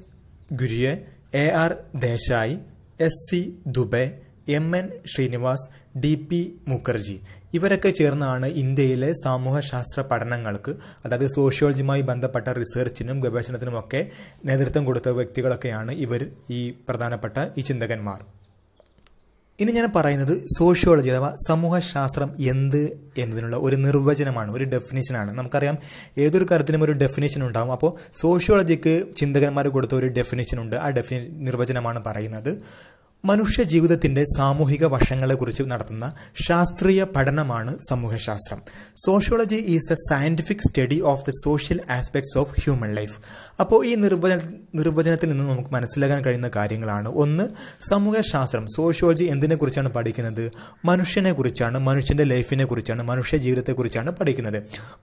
Ghurye A R Desai S C Dube M N Srinivas D P Mukerji ഇവരൊക്കെ ചേർന്നാണ് ഇന്ത്യയിലെ സാമൂഹ്യശാസ്ത്ര പഠനങ്ങൾക്ക് അതായത് സോഷ്യോളജിയുമായി ബന്ധപ്പെട്ട റിസർച്ചിനും ഗവേഷണത്തിനുമൊക്കെ നേതൃത്വം കൊടുത്ത വ്യക്തികളൊക്കെയാണ് ഇവർ ഈ പ്രധാനപ്പെട്ട ഈ ചിന്തകന്മാർ ഇനി ഞാൻ പറയുന്നത് സോഷ്യോളജി അഥവാ സമൂഹശാസ്ത്രം എന്ത് എന്നതിനുള്ള ഒരു നിർവചനമാണ് ഒരു ഡെഫിനേഷനാണ് നമുക്കറിയാം ഏതൊരു കാര്യത്തിനും ഒരു ഡെഫിനേഷൻ ഉണ്ടാകും അപ്പോൾ സോഷ്യോളജിക്ക് ചിന്തകന്മാർ കൊടുത്ത ഒരു ഡെഫിനേഷൻ ഉണ്ട് ആ ഡെഫിനി നിർവചനമാണ് പറയുന്നത് മനുഷ്യ ജീവിതത്തിന്റെ സാമൂഹിക വശങ്ങളെക്കുറിച്ച് നടത്തുന്ന ശാസ്ത്രീയ പഠനമാണ് സമൂഹശാസ്ത്രം sociology is the scientific study of the social aspects of human life അപ്പോൾ ഈ നിർവചന നിർവചനത്തിൽ നിന്ന് നമുക്ക് മനസ്സിലാക്കാൻ കഴിയുന്ന കാര്യങ്ങളാണ് ഒന്ന് സമൂഹശാസ്ത്രം സോഷ്യോളജി എന്തിനെക്കുറിച്ചാണ് പഠിക്കുന്നത് മനുഷ്യനെ കുറിച്ചാണ് മനുഷ്യൻ്റെ ലൈഫിനെ കുറിച്ചാണ് മനുഷ്യ ജീവിതത്തെക്കുറിച്ചാണ് പഠിക്കുന്നത്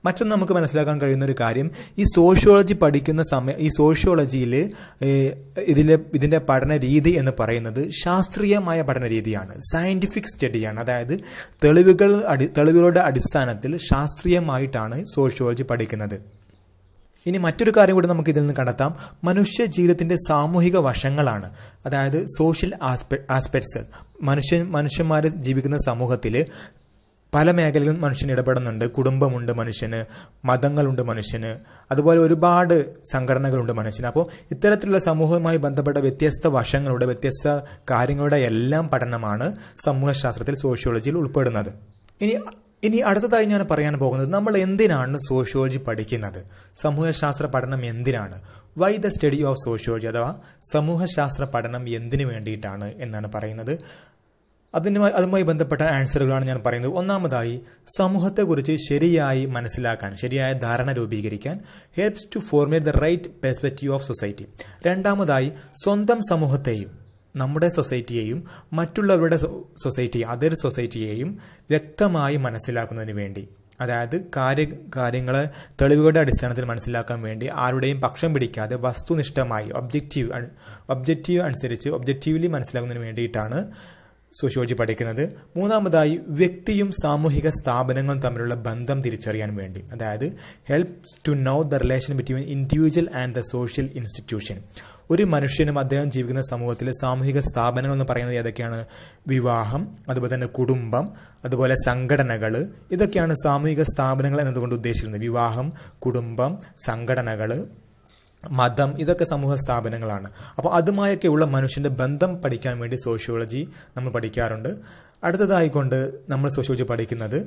മറ്റൊന്ന് നമുക്ക് മനസ്സിലാക്കാൻ കഴിയുന്ന ഒരു കാര്യം ഈ സോഷ്യോളജി പഠിക്കുന്ന സമയം ഈ സോഷ്യോളജിയിൽ ഇതിലെ ഇതിൻ്റെ പഠന രീതി എന്ന് പറയുന്നത് ശാസ്ത്രീയമായ പഠന രീതിയാണ് സയൻറ്റിഫിക് സ്റ്റഡിയാണ് അതായത് തെളിവുകൾ അടി തെളിവുകളുടെ അടിസ്ഥാനത്തിൽ ശാസ്ത്രീയമായിട്ടാണ് സോഷ്യോളജി പഠിക്കുന്നത് ഇനി മറ്റൊരു കാര്യം കൂടി നമുക്ക് ഇതിൽ നിന്ന് കണ്ടെത്താം മനുഷ്യ ജീവിതത്തിന്റെ സാമൂഹിക വശങ്ങളാണ് അതായത് സോഷ്യൽ ആസ്പെക്ട്സ് മനുഷ്യൻ മനുഷ്യന്മാർ ജീവിക്കുന്ന സമൂഹത്തിൽ പല മേഖലകളിലും മനുഷ്യൻ ഇടപെടുന്നുണ്ട് കുടുംബമുണ്ട് മനുഷ്യന് മതങ്ങളുണ്ട് മനുഷ്യന് അതുപോലെ ഒരുപാട് സംഘടനകളുണ്ട് മനുഷ്യന് അപ്പോൾ ഇത്തരത്തിലുള്ള സമൂഹവുമായി ബന്ധപ്പെട്ട വ്യത്യസ്ത വശങ്ങളുടെ വ്യത്യസ്ത കാര്യങ്ങളുടെ എല്ലാം പഠനമാണ് സമൂഹശാസ്ത്രത്തിൽ സോഷ്യോളജിയിൽ ഉൾപ്പെടുന്നത് ഇനി ഇനി അടുത്തതായി ഞാൻ പറയാൻ പോകുന്നത് നമ്മൾ എന്തിനാണ് സോഷ്യോളജി പഠിക്കുന്നത് സമൂഹശാസ്ത്ര പഠനം എന്തിനാണ് why the study of sociology അഥവാ സമൂഹശാസ്ത്ര പഠനം എന്തിനു വേണ്ടിയിട്ടാണ് എന്നാണ് പറയുന്നത് അതിനുമായി അതുമായി ബന്ധപ്പെട്ട ആൻസറുകളാണ് ഞാൻ പറയുന്നത് ഒന്നാമതായി സമൂഹത്തെക്കുറിച്ച് ശരിയായി മനസ്സിലാക്കാൻ ശരിയായ ധാരണ രൂപീകരിക്കാൻ helps to format the right perspective of society രണ്ടാമതായി സ്വന്തം സമൂഹത്തെയും നമ്മുടെ സൊസൈറ്റിയെയും മറ്റുള്ളവരുടെ സൊസൈറ്റി അതർ സൊസൈറ്റിയെയും വ്യക്തമായി മനസ്സിലാക്കുന്നതിന് വേണ്ടി അതായത് കാര്യ കാര്യങ്ങളെ തെളിവുകളുടെ അടിസ്ഥാനത്തിൽ മനസ്സിലാക്കാൻ വേണ്ടി ആരുടെയും പക്ഷം പിടിക്കാതെ വസ്തുനിഷ്ഠമായി ഒബ്ജക്റ്റീവ് ഒബ്ജക്റ്റീവ് അനുസരിച്ച് ഒബ്ജക്റ്റീവ്ലി മനസ്സിലാക്കുന്നതിന് വേണ്ടിയിട്ടാണ് സോഷ്യോളജി പഠിക്കുന്നത് മൂന്നാമതായി വ്യക്തിയും സാമൂഹിക സ്ഥാപനങ്ങളും തമ്മിലുള്ള ബന്ധം തിരിച്ചറിയാൻ വേണ്ടി അതായത് helps to know the relation between individual and the social institution ഒരു മനുഷ്യനും അദ്ദേഹം ജീവിക്കുന്ന സമൂഹത്തിലെ സാമൂഹിക സ്ഥാപനങ്ങൾ എന്ന് പറയുന്നത് ഏതൊക്കെയാണ് വിവാഹം അതുപോലെ തന്നെ കുടുംബം അതുപോലെ സംഘടനകൾ ഇതൊക്കെയാണ് സാമൂഹിക സ്ഥാപനങ്ങൾ എന്നതുകൊണ്ട് ഉദ്ദേശിക്കുന്നത് വിവാഹം കുടുംബം സംഘടനകൾ മതം ഇതൊക്കെ സമൂഹ സ്ഥാപനങ്ങളാണ് അപ്പോൾ അതുമായൊക്കെയുള്ള മനുഷ്യൻ്റെ ബന്ധം പഠിക്കാൻ വേണ്ടി സോഷ്യോളജി നമ്മൾ പഠിക്കാറുണ്ട് അടുത്തതായിക്കൊണ്ട് നമ്മൾ സോഷ്യോളജി പഠിക്കുന്നത്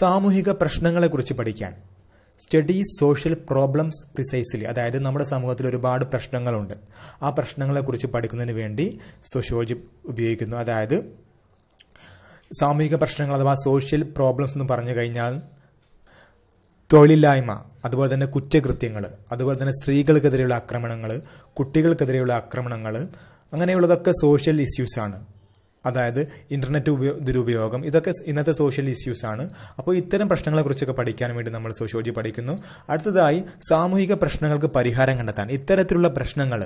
സാമൂഹിക പ്രശ്നങ്ങളെക്കുറിച്ച് പഠിക്കാൻ സ്റ്റഡീസ് സോഷ്യൽ പ്രോബ്ലംസ് പ്രിസൈസ്ലി അതായത് നമ്മുടെ സമൂഹത്തിൽ ഒരുപാട് പ്രശ്നങ്ങളുണ്ട് ആ പ്രശ്നങ്ങളെക്കുറിച്ച് പഠിക്കുന്നതിന് വേണ്ടി സോഷ്യോളജി ഉപയോഗിക്കുന്നു അതായത് സാമൂഹിക പ്രശ്നങ്ങൾ അഥവാ സോഷ്യൽ പ്രോബ്ലംസ് എന്ന് പറഞ്ഞു കഴിഞ്ഞാൽ തൊഴിലില്ലായ്മ അതുപോലെ തന്നെ കുറ്റകൃത്യങ്ങൾ അതുപോലെ തന്നെ സ്ത്രീകൾക്കെതിരെയുള്ള ആക്രമണങ്ങൾ കുട്ടികൾക്കെതിരെയുള്ള ആക്രമണങ്ങൾ അങ്ങനെയുള്ളതൊക്കെ സോഷ്യൽ ഇഷ്യൂസാണ് അതായത് ഇന്റർനെറ്റ് ദുരുപയോഗം ഇതൊക്കെ ഇന്നത്തെ സോഷ്യൽ ഇഷ്യൂസ് ആണ് അപ്പോൾ ഇത്തരം പ്രശ്നങ്ങളെക്കുറിച്ചൊക്കെ പഠിക്കാൻ വേണ്ടി നമ്മൾ സോഷ്യോളജി പഠിക്കുന്നു അടുത്തതായി സാമൂഹിക പ്രശ്നങ്ങൾക്ക് പരിഹാരം കണ്ടെത്താൻ ഇത്തരത്തിലുള്ള പ്രശ്നങ്ങൾ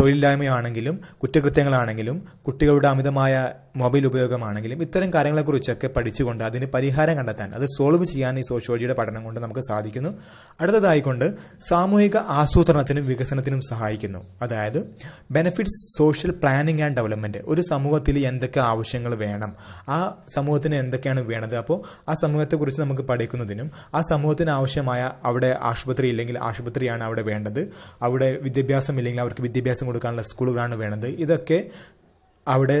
തൊഴിലില്ലായ്മയാണെങ്കിലും കുറ്റകൃത്യങ്ങളാണെങ്കിലും കുട്ടികളുടെ അമിതമായ മൊബൈൽ ഉപയോഗമാണെങ്കിലും ഇത്തരം കാര്യങ്ങളെക്കുറിച്ചൊക്കെ പഠിച്ചുകൊണ്ട് അതിന് പരിഹാരം കണ്ടെത്താൻ അത് സോൾവ് ചെയ്യാൻ ഈ സോഷ്യോളജിയുടെ പഠനം കൊണ്ട് നമുക്ക് സാധിക്കുന്നു അടുത്തതായിക്കൊണ്ട് സാമൂഹിക ആസൂത്രണത്തിനും വികസനത്തിനും സഹായിക്കുന്നു അതായത് benefits social planning and development ഒരു സമൂഹത്തിൽ എന്തൊക്കെ എന്തൊക്കെ ആവശ്യങ്ങൾ വേണം ആ സമൂഹത്തിന് എന്തൊക്കെയാണ് വേണത് അപ്പോൾ ആ സമൂഹത്തെക്കുറിച്ച് നമുക്ക് പഠിക്കുന്നതിനും ആ സമൂഹത്തിന് ആവശ്യമായ അവിടെ ആശുപത്രി ഇല്ലെങ്കിൽ ആശുപത്രിയാണ് അവിടെ വേണ്ടത് അവിടെ വിദ്യാഭ്യാസം ഇല്ലെങ്കിൽ അവർക്ക് വിദ്യാഭ്യാസം കൊടുക്കാനുള്ള സ്കൂളുകളാണ് വേണത് ഇതൊക്കെ അവിടെ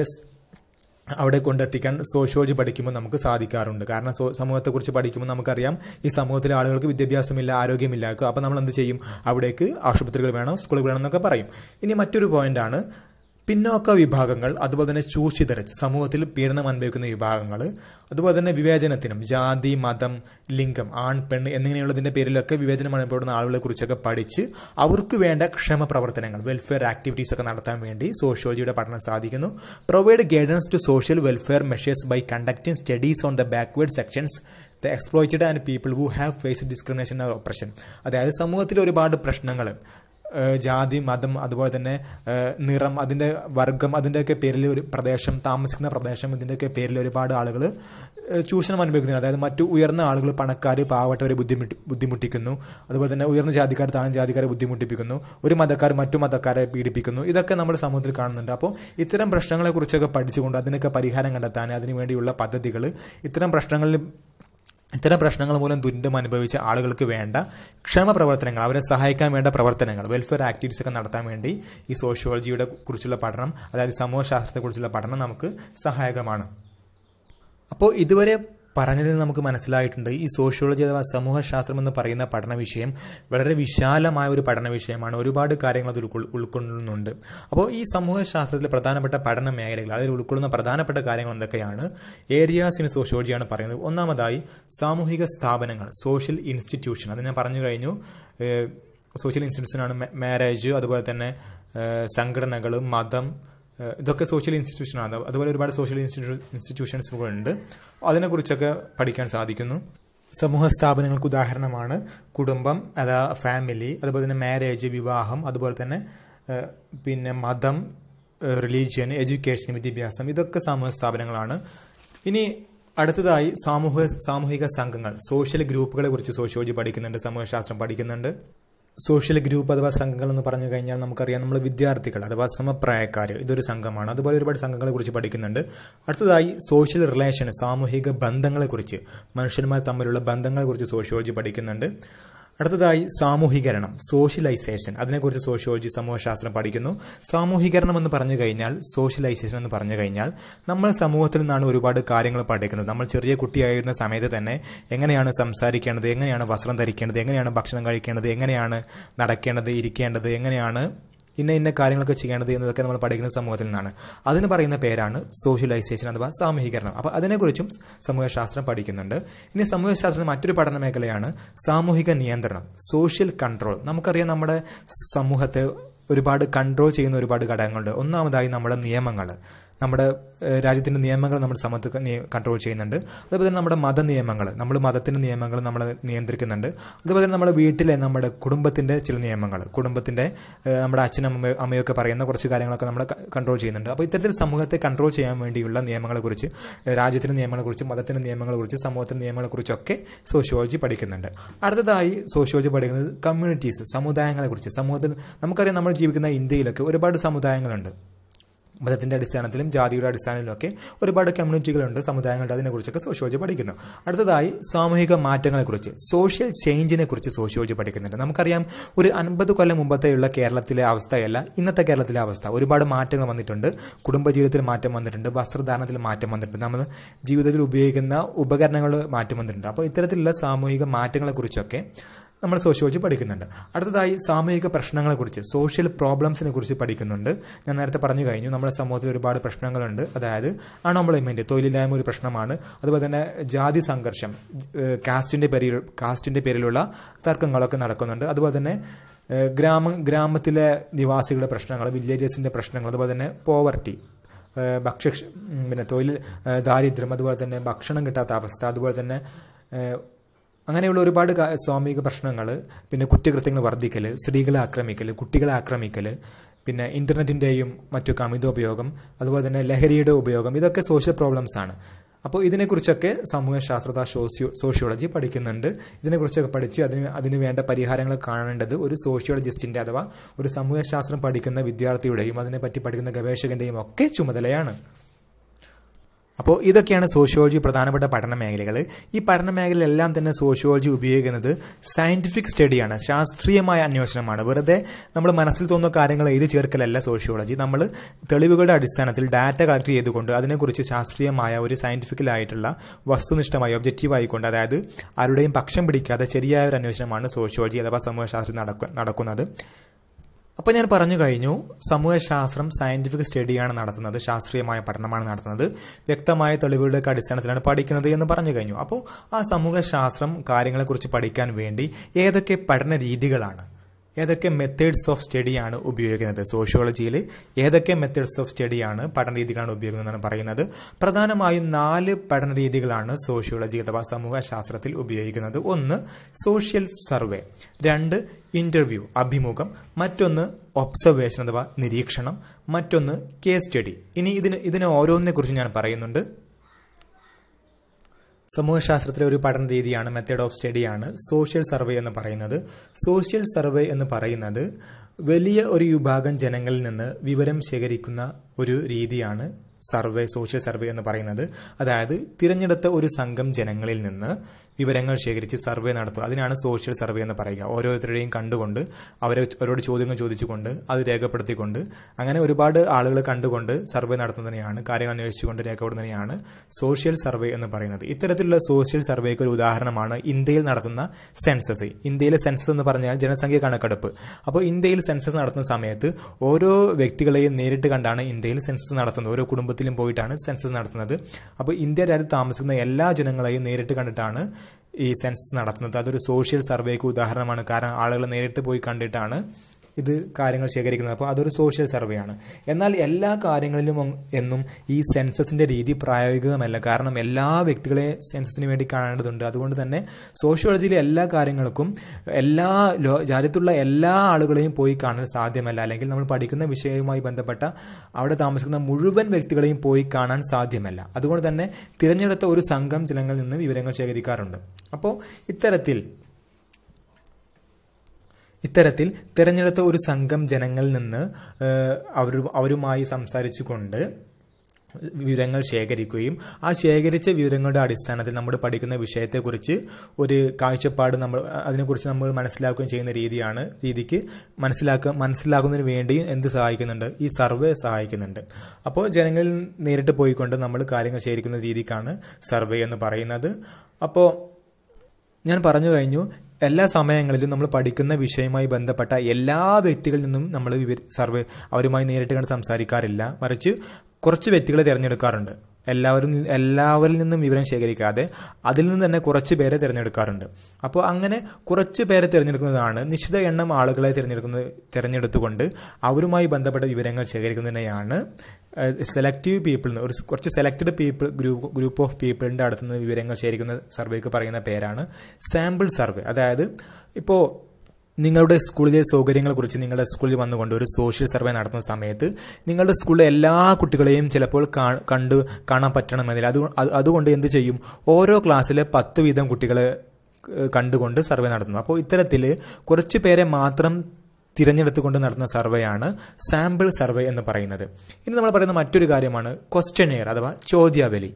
അവിടെ കൊണ്ടെത്തിക്കാൻ സോഷ്യോളജി പഠിക്കുമ്പോൾ നമുക്ക് സാധിക്കാറുണ്ട് കാരണം സോ സമൂഹത്തെക്കുറിച്ച് പഠിക്കുമ്പോൾ നമുക്കറിയാം ഈ സമൂഹത്തിലെ ആളുകൾക്ക് വിദ്യാഭ്യാസമില്ല ആരോഗ്യമില്ല അപ്പോൾ നമ്മൾ എന്ത് ചെയ്യും അവിടേക്ക് ആശുപത്രികൾ വേണം സ്കൂളുകൾ വേണം എന്നൊക്കെ പറയും ഇനി മറ്റൊരു പോയിന്റാണ് പിന്നോക്ക വിഭാഗങ്ങൾ അതുപോലെ തന്നെ ചൂഷിതരച്ച് സമൂഹത്തിൽ പീഡനം അനുഭവിക്കുന്ന വിഭാഗങ്ങൾ അതുപോലെ തന്നെ വിവേചനത്തിനും ജാതി മതം ലിംഗം ആൺ പെണ്ണ് എന്നിങ്ങനെയുള്ളതിൻ്റെ പേരിലൊക്കെ വിവേചനം അനുഭവപ്പെടുന്ന ആളുകളെ കുറിച്ചൊക്കെ പഠിച്ച് അവർക്ക് വേണ്ട ക്ഷമ പ്രവർത്തനങ്ങൾ വെൽഫെയർ ആക്ടിവിറ്റീസ് ഒക്കെ നടത്താൻ വേണ്ടി സോഷ്യോളജിയുടെ പഠനം സാധിക്കുന്നു provide guidance to social welfare measures by conducting studies on the backward sections the exploited and people who have face discrimination or operation അതായത് സമൂഹത്തിൽ ഒരുപാട് പ്രശ്നങ്ങൾ ജാതി മതം അതുപോലെ തന്നെ നിറം അതിൻ്റെ വർഗം അതിൻ്റെയൊക്കെ പേരിൽ ഒരു പ്രദേശം താമസിക്കുന്ന പ്രദേശം ഇതിൻ്റെയൊക്കെ പേരിൽ ഒരുപാട് ആളുകൾ ചൂഷണം അനുഭവിക്കുന്നുണ്ട് അതായത് മറ്റു ഉയർന്ന ആളുകൾ പണക്കാർ പാവപ്പെട്ടവരെ ബുദ്ധിമുട്ടി ബുദ്ധിമുട്ടിക്കുന്നു അതുപോലെ തന്നെ ഉയർന്ന ജാതിക്കാർ താഴ്ന്ന ജാതിക്കാരെ ബുദ്ധിമുട്ടിപ്പിക്കുന്നു ഒരു മതക്കാർ മറ്റു മതക്കാരെ പീഡിപ്പിക്കുന്നു ഇതൊക്കെ നമ്മൾ സമൂഹത്തിൽ കാണുന്നുണ്ട് അപ്പോൾ ഇത്തരം പ്രശ്നങ്ങളെക്കുറിച്ചൊക്കെ പഠിച്ചുകൊണ്ട് അതിനൊക്കെ പരിഹാരം കണ്ടെത്താൻ അതിനുവേണ്ടിയുള്ള പദ്ധതികൾ ഇത്തരം പ്രശ്നങ്ങളിൽ ഇത്തരം പ്രശ്നങ്ങൾ മൂലം ദുരിതം അനുഭവിച്ച ആളുകൾക്ക് വേണ്ട ക്ഷമ പ്രവർത്തനങ്ങൾ അവരെ സഹായിക്കാൻ വേണ്ട പ്രവർത്തനങ്ങൾ വെൽഫെയർ ആക്ടിവിറ്റീസ് ഒക്കെ നടത്താൻ വേണ്ടി ഈ സോഷ്യോളജിയുടെ കുറിച്ചുള്ള പഠനം അതായത് സമൂഹശാസ്ത്രത്തെക്കുറിച്ചുള്ള പഠനം നമുക്ക് സഹായകമാണ് അപ്പോൾ ഇതുവരെ പറഞ്ഞതിൽ നിന്ന് നമുക്ക് മനസ്സിലായിട്ടുണ്ട് ഈ സോഷ്യോളജി അഥവാ സമൂഹശാസ്ത്രം എന്ന് പറയുന്ന പഠന വിഷയം വളരെ വിശാലമായ ഒരു പഠന വിഷയമാണ് ഒരുപാട് കാര്യങ്ങൾ അത് ഉൾക്കൊള്ളുന്നുണ്ട് അപ്പോൾ ഈ സമൂഹശാസ്ത്രത്തിലെ പ്രധാനപ്പെട്ട പഠന മേഖലകൾ അതിൽ ഉൾക്കൊള്ളുന്ന പ്രധാനപ്പെട്ട കാര്യങ്ങൾ എന്തൊക്കെയാണ് ഏരിയാസ് ഇൻ സോഷ്യോളജിയാണ് പറയുന്നത് ഒന്നാമതായി സാമൂഹിക സ്ഥാപനങ്ങൾ സോഷ്യൽ ഇൻസ്റ്റിറ്റ്യൂഷൻ അത് ഞാൻ പറഞ്ഞു കഴിഞ്ഞു സോഷ്യൽ ഇൻസ്റ്റിറ്റ്യൂഷനാണ് മാരേജ് അതുപോലെ തന്നെ സംഘടനകൾ മതം ഇതൊക്കെ സോഷ്യൽ ഇൻസ്റ്റിറ്റ്യൂഷനാണ് അതുപോലെ ഒരുപാട് സോഷ്യൽ ഇൻസ്റ്റിറ്റ്യൂഷൻസുകളുണ്ട് അതിനെക്കുറിച്ചൊക്കെ പഠിക്കാൻ സാധിക്കുന്നു സമൂഹ സ്ഥാപനങ്ങൾക്ക് ഉദാഹരണമാണ് കുടുംബം അതാ ഫാമിലി അതുപോലെ തന്നെ മാരേജ് വിവാഹം അതുപോലെ തന്നെ പിന്നെ മതം റിലീജിയൻ എഡ്യൂക്കേഷൻ വിദ്യാഭ്യാസം ഇതൊക്കെ സാമൂഹ്യ സ്ഥാപനങ്ങളാണ് ഇനി അടുത്തതായി സാമൂഹിക സാമൂഹിക സംഘങ്ങൾ സോഷ്യൽ ഗ്രൂപ്പുകളെ കുറിച്ച് സോഷ്യോളജി പഠിക്കുന്നുണ്ട് സമൂഹശാസ്ത്രം പഠിക്കുന്നുണ്ട് സോഷ്യൽ ഗ്രൂപ്പ് അഥവാ സംഘങ്ങൾ എന്ന് പറഞ്ഞു കഴിഞ്ഞാൽ നമുക്കറിയാം നമ്മൾ വിദ്യാർത്ഥികൾ അഥവാ സമപ്രായക്കാർ ഇതൊരു സംഘമാണ് അതുപോലെ ഒരുപാട് സംഘങ്ങളെ കുറിച്ച് പഠിക്കുന്നുണ്ട് അടുത്തതായി സോഷ്യൽ റിലേഷൻ സാമൂഹിക ബന്ധങ്ങളെക്കുറിച്ച് മനുഷ്യന്മാർ തമ്മിലുള്ള ബന്ധങ്ങളെക്കുറിച്ച് സോഷ്യോളജി പഠിക്കുന്നുണ്ട് അടുത്തതായി സാമൂഹികരണം സോഷ്യലൈസേഷൻ അതിനെക്കുറിച്ച് സോഷ്യോളജി സമൂഹശാസ്ത്രം പഠിക്കുന്നു സാമൂഹികരണം എന്ന് പറഞ്ഞു കഴിഞ്ഞാൽ സോഷ്യലൈസേഷൻ എന്ന് പറഞ്ഞു കഴിഞ്ഞാൽ നമ്മൾ സമൂഹത്തിൽ നിന്നാണ് ഒരുപാട് കാര്യങ്ങൾ പഠിക്കുന്നത് നമ്മൾ ചെറിയ കുട്ടിയായിരുന്ന സമയത്ത് തന്നെ എങ്ങനെയാണ് സംസാരിക്കേണ്ടത് എങ്ങനെയാണ് വസ്ത്രം ധരിക്കേണ്ടത് എങ്ങനെയാണ് ഭക്ഷണം കഴിക്കേണ്ടത് എങ്ങനെയാണ് നടക്കേണ്ടത് ഇരിക്കേണ്ടത് എങ്ങനെയാണ് ഇന്ന ഇന്ന കാര്യങ്ങളൊക്കെ ചെയ്യേണ്ടത് എന്നതൊക്കെ നമ്മൾ പഠിക്കുന്ന സമൂഹത്തിൽ നിന്നാണ് അതിന് പറയുന്ന പേരാണ് സോഷ്യലൈസേഷൻ അഥവാ സാമൂഹികരണം അപ്പോൾ അതിനെക്കുറിച്ചും സമൂഹശാസ്ത്രം പഠിക്കുന്നുണ്ട് ഇനി സമൂഹശാസ്ത്രം മറ്റൊരു പഠന മേഖലയാണ് സാമൂഹിക നിയന്ത്രണം സോഷ്യൽ കൺട്രോൾ നമുക്കറിയാം നമ്മുടെ സമൂഹത്തെ ഒരുപാട് കൺട്രോൾ ചെയ്യുന്ന ഒരുപാട് ഘടകങ്ങളുണ്ട് ഒന്നാമതായി നമ്മുടെ നിയമങ്ങൾ നമ്മുടെ രാജ്യത്തിൻ്റെ നിയമങ്ങൾ നമ്മൾ സമത്വ കൺട്രോൾ ചെയ്യുന്നുണ്ട് അതുപോലെ തന്നെ നമ്മുടെ മത നിയമങ്ങൾ നമ്മൾ മതത്തിൻ്റെ നിയമങ്ങൾ നമ്മൾ നിയന്ത്രിക്കുന്നുണ്ട് അതുപോലെ തന്നെ നമ്മുടെ വീട്ടിലെ നമ്മുടെ കുടുംബത്തിൻ്റെ ചില നിയമങ്ങൾ കുടുംബത്തിൻ്റെ നമ്മുടെ അച്ഛനും അമ്മയൊക്കെ പറയുന്ന കുറച്ച് കാര്യങ്ങളൊക്കെ നമ്മൾ കൺട്രോൾ ചെയ്യുന്നുണ്ട് അപ്പോൾ ഇത്തരത്തിൽ സമൂഹത്തെ കൺട്രോൾ ചെയ്യാൻ വേണ്ടിയുള്ള നിയമങ്ങളെക്കുറിച്ച് രാജ്യത്തിൻ്റെ നിയമങ്ങളെക്കുറിച്ച് മതത്തിൻ്റെ നിയമങ്ങളെക്കുറിച്ച് സമൂഹത്തിൻ്റെ നിയമങ്ങളെക്കുറിച്ചൊക്കെ സോഷ്യോളജി പഠിക്കുന്നുണ്ട് അടുത്തതായി സോഷ്യോളജി പഠിക്കുന്നത് കമ്മ്യൂണിറ്റീസ് സമുദായങ്ങളെക്കുറിച്ച് സമൂഹത്തിൽ നമുക്കറിയാം നമ്മൾ ജീവിക്കുന്ന ഇന്ത്യയിലൊക്കെ ഒരുപാട് സമുദായങ്ങളുണ്ട് മതത്തിൻ്റെ അടിസ്ഥാനത്തിലും ജാതിയുടെ അടിസ്ഥാനത്തിലും ഒക്കെ ഒരുപാട് കമ്മ്യൂണിറ്റികളുണ്ട് സമുദായങ്ങളുടെ അതിനെക്കുറിച്ചൊക്കെ സോഷ്യോളജി പഠിക്കുന്നു അടുത്തതായി സാമൂഹിക മാറ്റങ്ങളെക്കുറിച്ച് സോഷ്യൽ ചേഞ്ചിനെ കുറിച്ച് സോഷ്യോളജി പഠിക്കുന്നുണ്ട് നമുക്കറിയാം ഒരു അൻപത് കൊല്ലം മുമ്പത്തെയുള്ള കേരളത്തിലെ അവസ്ഥയല്ല ഇന്നത്തെ കേരളത്തിലെ അവസ്ഥ ഒരുപാട് മാറ്റങ്ങൾ വന്നിട്ടുണ്ട് കുടുംബജീവിതത്തിൽ മാറ്റം വന്നിട്ടുണ്ട് വസ്ത്രധാരണത്തിൽ മാറ്റം വന്നിട്ടുണ്ട് നമ്മൾ ജീവിതത്തിൽ ഉപയോഗിക്കുന്ന ഉപകരണങ്ങൾ മാറ്റം വന്നിട്ടുണ്ട് അപ്പോൾ ഇത്തരത്തിലുള്ള സാമൂഹിക മാറ്റങ്ങളെക്കുറിച്ചൊക്കെ നമ്മൾ സോഷ്യോളജി പഠിക്കുന്നുണ്ട് അടുത്തതായി സാമൂഹിക പ്രശ്നങ്ങളെക്കുറിച്ച് സോഷ്യൽ പ്രോബ്ലംസിനെ കുറിച്ച് പഠിക്കുന്നുണ്ട് ഞാൻ നേരത്തെ പറഞ്ഞു കഴിഞ്ഞു നമ്മുടെ സമൂഹത്തിൽ ഒരുപാട് പ്രശ്നങ്ങളുണ്ട് അതായത് അൺഎംപ്ലോയ്മെൻറ്റ് തൊഴിലില്ലായ്മ ഒരു പ്രശ്നമാണ് അതുപോലെ തന്നെ ജാതി സംഘർഷം കാസ്റ്റിൻ്റെ പേരിൽ കാസ്റ്റിൻ്റെ പേരിലുള്ള തർക്കങ്ങളൊക്കെ നടക്കുന്നുണ്ട് അതുപോലെ തന്നെ ഗ്രാമ ഗ്രാമത്തിലെ നിവാസികളുടെ പ്രശ്നങ്ങൾ വില്ലേജസിൻ്റെ പ്രശ്നങ്ങൾ അതുപോലെ തന്നെ പോവർട്ടി ഭക്ഷ്യ പിന്നെ തൊഴിൽ ദാരിദ്ര്യം അതുപോലെ തന്നെ ഭക്ഷണം കിട്ടാത്ത അവസ്ഥ അതുപോലെ തന്നെ അങ്ങനെയുള്ള ഒരുപാട് സ്വാമിക പ്രശ്നങ്ങൾ പിന്നെ കുറ്റകൃത്യങ്ങൾ വർദ്ധിക്കൽ സ്ത്രീകളെ ആക്രമിക്കൽ കുട്ടികളെ ആക്രമിക്കൽ പിന്നെ ഇൻ്റർനെറ്റിൻ്റെയും മറ്റു ഉപയോഗം അതുപോലെ തന്നെ ലഹരിയുടെ ഉപയോഗം ഇതൊക്കെ സോഷ്യൽ പ്രോബ്ലംസ് ആണ് അപ്പോൾ ഇതിനെക്കുറിച്ചൊക്കെ സമൂഹശാസ്ത്രത സോഷ്യോ സോഷ്യോളജി പഠിക്കുന്നുണ്ട് ഇതിനെക്കുറിച്ചൊക്കെ പഠിച്ച് അതിന് അതിന് വേണ്ട പരിഹാരങ്ങൾ കാണേണ്ടത് ഒരു സോഷ്യോളജിസ്റ്റിൻ്റെ അഥവാ ഒരു സമൂഹശാസ്ത്രം പഠിക്കുന്ന വിദ്യാർത്ഥിയുടെയും അതിനെപ്പറ്റി പഠിക്കുന്ന ഗവേഷകൻ്റെയും ഒക്കെ ചുമതലയാണ് അപ്പോൾ ഇതൊക്കെയാണ് സോഷ്യോളജി പ്രധാനപ്പെട്ട പഠന മേഖലകൾ ഈ പഠന മേഖലയിലെല്ലാം തന്നെ സോഷ്യോളജി ഉപയോഗിക്കുന്നത് സയൻറ്റിഫിക് സ്റ്റഡിയാണ് ശാസ്ത്രീയമായ അന്വേഷണമാണ് വെറുതെ നമ്മൾ മനസ്സിൽ തോന്നുന്ന കാര്യങ്ങൾ എഴുതി ചേർക്കലല്ല സോഷ്യോളജി നമ്മൾ തെളിവുകളുടെ അടിസ്ഥാനത്തിൽ ഡാറ്റ കളക്ട് ചെയ്തുകൊണ്ട് അതിനെക്കുറിച്ച് ശാസ്ത്രീയമായ ഒരു സയൻറ്റിഫിക്കലായിട്ടുള്ള ഒബ്ജക്റ്റീവ് ആയിക്കൊണ്ട് അതായത് ആരുടെയും പക്ഷം പിടിക്കാതെ ശരിയായ ഒരു അന്വേഷണമാണ് സോഷ്യോളജി അഥവാ സമൂഹശാസ്ത്രം നടക്കുന്നത് അപ്പോൾ ഞാൻ പറഞ്ഞു കഴിഞ്ഞു സമൂഹശാസ്ത്രം സയന്റിഫിക് സ്റ്റഡിയാണ് നടത്തുന്നത് ശാസ്ത്രീയമായ പഠനമാണ് നടത്തുന്നത് വ്യക്തമായ തെളിവുകളുടെ അടിസ്ഥാനത്തിലാണ് പഠിക്കുന്നത് എന്ന് പറഞ്ഞു കഴിഞ്ഞു അപ്പോൾ ആ സമൂഹശാസ്ത്രം കാര്യങ്ങളെക്കുറിച്ച് പഠിക്കാൻ വേണ്ടി ഏതൊക്കെ പഠന രീതികളാണ് ഏതൊക്കെ മെത്തേഡ്സ് ഓഫ് സ്റ്റഡിയാണ് ഉപയോഗിക്കുന്നത് സോഷ്യോളജിയിൽ ഏതൊക്കെ മെത്തേഡ്സ് ഓഫ് സ്റ്റഡിയാണ് പഠനരീതികളാണ് ഉപയോഗിക്കുന്നതെന്നാണ് പറയുന്നത് പ്രധാനമായും നാല് പഠനരീതികളാണ് സോഷ്യോളജി അഥവാ സമൂഹശാസ്ത്രത്തിൽ ഉപയോഗിക്കുന്നത് ഒന്ന് സോഷ്യൽ സർവേ രണ്ട് ഇൻ്റർവ്യൂ അഭിമുഖം മറ്റൊന്ന് ഒബ്സർവേഷൻ അഥവാ നിരീക്ഷണം മറ്റൊന്ന് കേസ് സ്റ്റഡി ഇനി ഇതിന് ഇതിനെ ഓരോന്നിനെക്കുറിച്ച് ഞാൻ പറയുന്നുണ്ട് സമൂഹശാസ്ത്രത്തിലെ ഒരു പഠന രീതിയാണ് മെത്തേഡ് ഓഫ് സ്റ്റഡി ആണ് സോഷ്യൽ സർവേ എന്ന് പറയുന്നത് സോഷ്യൽ സർവേ എന്ന് പറയുന്നത് വലിയ ഒരു വിഭാഗം ജനങ്ങളിൽ നിന്ന് വിവരം ശേഖരിക്കുന്ന ഒരു രീതിയാണ് സർവേ സോഷ്യൽ സർവേ എന്ന് പറയുന്നത് അതായത് തിരഞ്ഞെടുത്ത ഒരു സംഘം ജനങ്ങളിൽ നിന്ന് വിവരങ്ങൾ ശേഖരിച്ച് സർവേ നടത്തുക അതിനാണ് സോഷ്യൽ സർവേ എന്ന് പറയുക ഓരോരുത്തരുടെയും കണ്ടുകൊണ്ട് അവരെ അവരോട് ചോദ്യങ്ങൾ ചോദിച്ചുകൊണ്ട് അത് രേഖപ്പെടുത്തിക്കൊണ്ട് അങ്ങനെ ഒരുപാട് ആളുകൾ കണ്ടുകൊണ്ട് സർവേ നടത്തുന്നതിനെയാണ് കാര്യങ്ങൾ അന്വേഷിച്ചുകൊണ്ട് രേഖപ്പെടുന്നതിനെയാണ് സോഷ്യൽ സർവേ എന്ന് പറയുന്നത് ഇത്തരത്തിലുള്ള സോഷ്യൽ സർവേക്ക് ഒരു ഉദാഹരണമാണ് ഇന്ത്യയിൽ നടത്തുന്ന സെൻസസ് ഇന്ത്യയിലെ സെൻസസ് എന്ന് പറഞ്ഞാൽ ജനസംഖ്യ കണക്കെടുപ്പ് അപ്പോൾ ഇന്ത്യയിൽ സെൻസസ് നടത്തുന്ന സമയത്ത് ഓരോ വ്യക്തികളെയും നേരിട്ട് കണ്ടാണ് ഇന്ത്യയിൽ സെൻസസ് നടത്തുന്നത് ഓരോ കുടുംബത്തിലും പോയിട്ടാണ് സെൻസസ് നടത്തുന്നത് അപ്പോൾ ഇന്ത്യ രാജ്യത്ത് താമസിക്കുന്ന എല്ലാ ജനങ്ങളെയും നേരിട്ട് കണ്ടിട്ടാണ് ഈ സെൻസസ് നടത്തുന്നത് അതൊരു സോഷ്യൽ സർവേക്ക് ഉദാഹരണമാണ് കാരണം ആളുകൾ നേരിട്ട് പോയി കണ്ടിട്ടാണ് ഇത് കാര്യങ്ങൾ ശേഖരിക്കുന്നത് അപ്പോൾ അതൊരു സോഷ്യൽ സർവേയാണ് എന്നാൽ എല്ലാ കാര്യങ്ങളിലും എന്നും ഈ സെൻസസിൻ്റെ രീതി പ്രായോഗികമല്ല കാരണം എല്ലാ വ്യക്തികളെ സെൻസസിന് വേണ്ടി കാണേണ്ടതുണ്ട് അതുകൊണ്ട് തന്നെ സോഷ്യോളജിയിലെ എല്ലാ കാര്യങ്ങൾക്കും എല്ലാ രാജ്യത്തുള്ള എല്ലാ ആളുകളെയും പോയി കാണാൻ സാധ്യമല്ല അല്ലെങ്കിൽ നമ്മൾ പഠിക്കുന്ന വിഷയവുമായി ബന്ധപ്പെട്ട അവിടെ താമസിക്കുന്ന മുഴുവൻ വ്യക്തികളെയും പോയി കാണാൻ സാധ്യമല്ല അതുകൊണ്ട് തന്നെ തിരഞ്ഞെടുത്ത ഒരു സംഘം ജനങ്ങളിൽ നിന്ന് വിവരങ്ങൾ ശേഖരിക്കാറുണ്ട് അപ്പോൾ ഇത്തരത്തിൽ ഇത്തരത്തിൽ തിരഞ്ഞെടുത്ത ഒരു സംഘം ജനങ്ങളിൽ നിന്ന് അവർ അവരുമായി സംസാരിച്ചുകൊണ്ട് വിവരങ്ങൾ ശേഖരിക്കുകയും ആ ശേഖരിച്ച വിവരങ്ങളുടെ അടിസ്ഥാനത്തിൽ നമ്മൾ പഠിക്കുന്ന വിഷയത്തെക്കുറിച്ച് ഒരു കാഴ്ചപ്പാട് നമ്മൾ അതിനെക്കുറിച്ച് നമ്മൾ മനസ്സിലാക്കുകയും ചെയ്യുന്ന രീതിയാണ് രീതിക്ക് മനസ്സിലാക്കുക മനസ്സിലാക്കുന്നതിന് വേണ്ടിയും എന്ത് സഹായിക്കുന്നുണ്ട് ഈ സർവേ സഹായിക്കുന്നുണ്ട് അപ്പോൾ ജനങ്ങളിൽ നേരിട്ട് പോയിക്കൊണ്ട് നമ്മൾ കാര്യങ്ങൾ ശേഖരിക്കുന്ന രീതിക്കാണ് സർവേ എന്ന് പറയുന്നത് അപ്പോൾ ഞാൻ പറഞ്ഞു കഴിഞ്ഞു എല്ലാ സമയങ്ങളിലും നമ്മൾ പഠിക്കുന്ന വിഷയവുമായി ബന്ധപ്പെട്ട എല്ലാ വ്യക്തികളിൽ നിന്നും നമ്മൾ സർവേ അവരുമായി നേരിട്ട് കണ്ട് സംസാരിക്കാറില്ല മറിച്ച് കുറച്ച് വ്യക്തികളെ തിരഞ്ഞെടുക്കാറുണ്ട് എല്ലാവരും എല്ലാവരിൽ നിന്നും വിവരം ശേഖരിക്കാതെ അതിൽ നിന്ന് തന്നെ കുറച്ച് പേരെ തിരഞ്ഞെടുക്കാറുണ്ട് അപ്പോൾ അങ്ങനെ കുറച്ച് പേരെ തിരഞ്ഞെടുക്കുന്നതാണ് നിശ്ചിത എണ്ണം ആളുകളെ തിരഞ്ഞെടുക്കുന്നത് തിരഞ്ഞെടുത്തുകൊണ്ട് അവരുമായി ബന്ധപ്പെട്ട വിവരങ്ങൾ ശേഖരിക്കുന്നതിനെയാണ് സെലക്റ്റീവ് പീപ്പിൾ ഒരു കുറച്ച് selected people group group of പീപ്പിളിൻ്റെ അടുത്തുനിന്ന് വിവരങ്ങൾ ശേഖരിക്കുന്ന സർവേക്ക് പറയുന്ന പേരാണ് സാമ്പിൾ സർവേ അതായത് ഇപ്പോൾ നിങ്ങളുടെ സ്കൂളിലെ സൗകര്യങ്ങളെക്കുറിച്ച് നിങ്ങളുടെ സ്കൂളിൽ വന്നുകൊണ്ട് ഒരു സോഷ്യൽ സർവേ നടത്തുന്ന സമയത്ത് നിങ്ങളുടെ സ്കൂളിലെ എല്ലാ കുട്ടികളെയും ചിലപ്പോൾ കണ്ട് കാണാൻ പറ്റണമെന്നില്ല അത് അതുകൊണ്ട് എന്ത് ചെയ്യും ഓരോ ക്ലാസ്സിലെ പത്ത് വീതം കുട്ടികളെ കണ്ടുകൊണ്ട് സർവേ നടത്തുന്നു അപ്പോൾ ഇത്തരത്തിൽ കുറച്ച് പേരെ മാത്രം തിരഞ്ഞെടുത്തുകൊണ്ട് നടത്തുന്ന സർവേയാണ് സാമ്പിൾ സർവേ എന്ന് പറയുന്നത് ഇനി നമ്മൾ പറയുന്ന മറ്റൊരു കാര്യമാണ് ക്വസ്റ്റ്യനെയർ അഥവാ ചോദ്യാവലി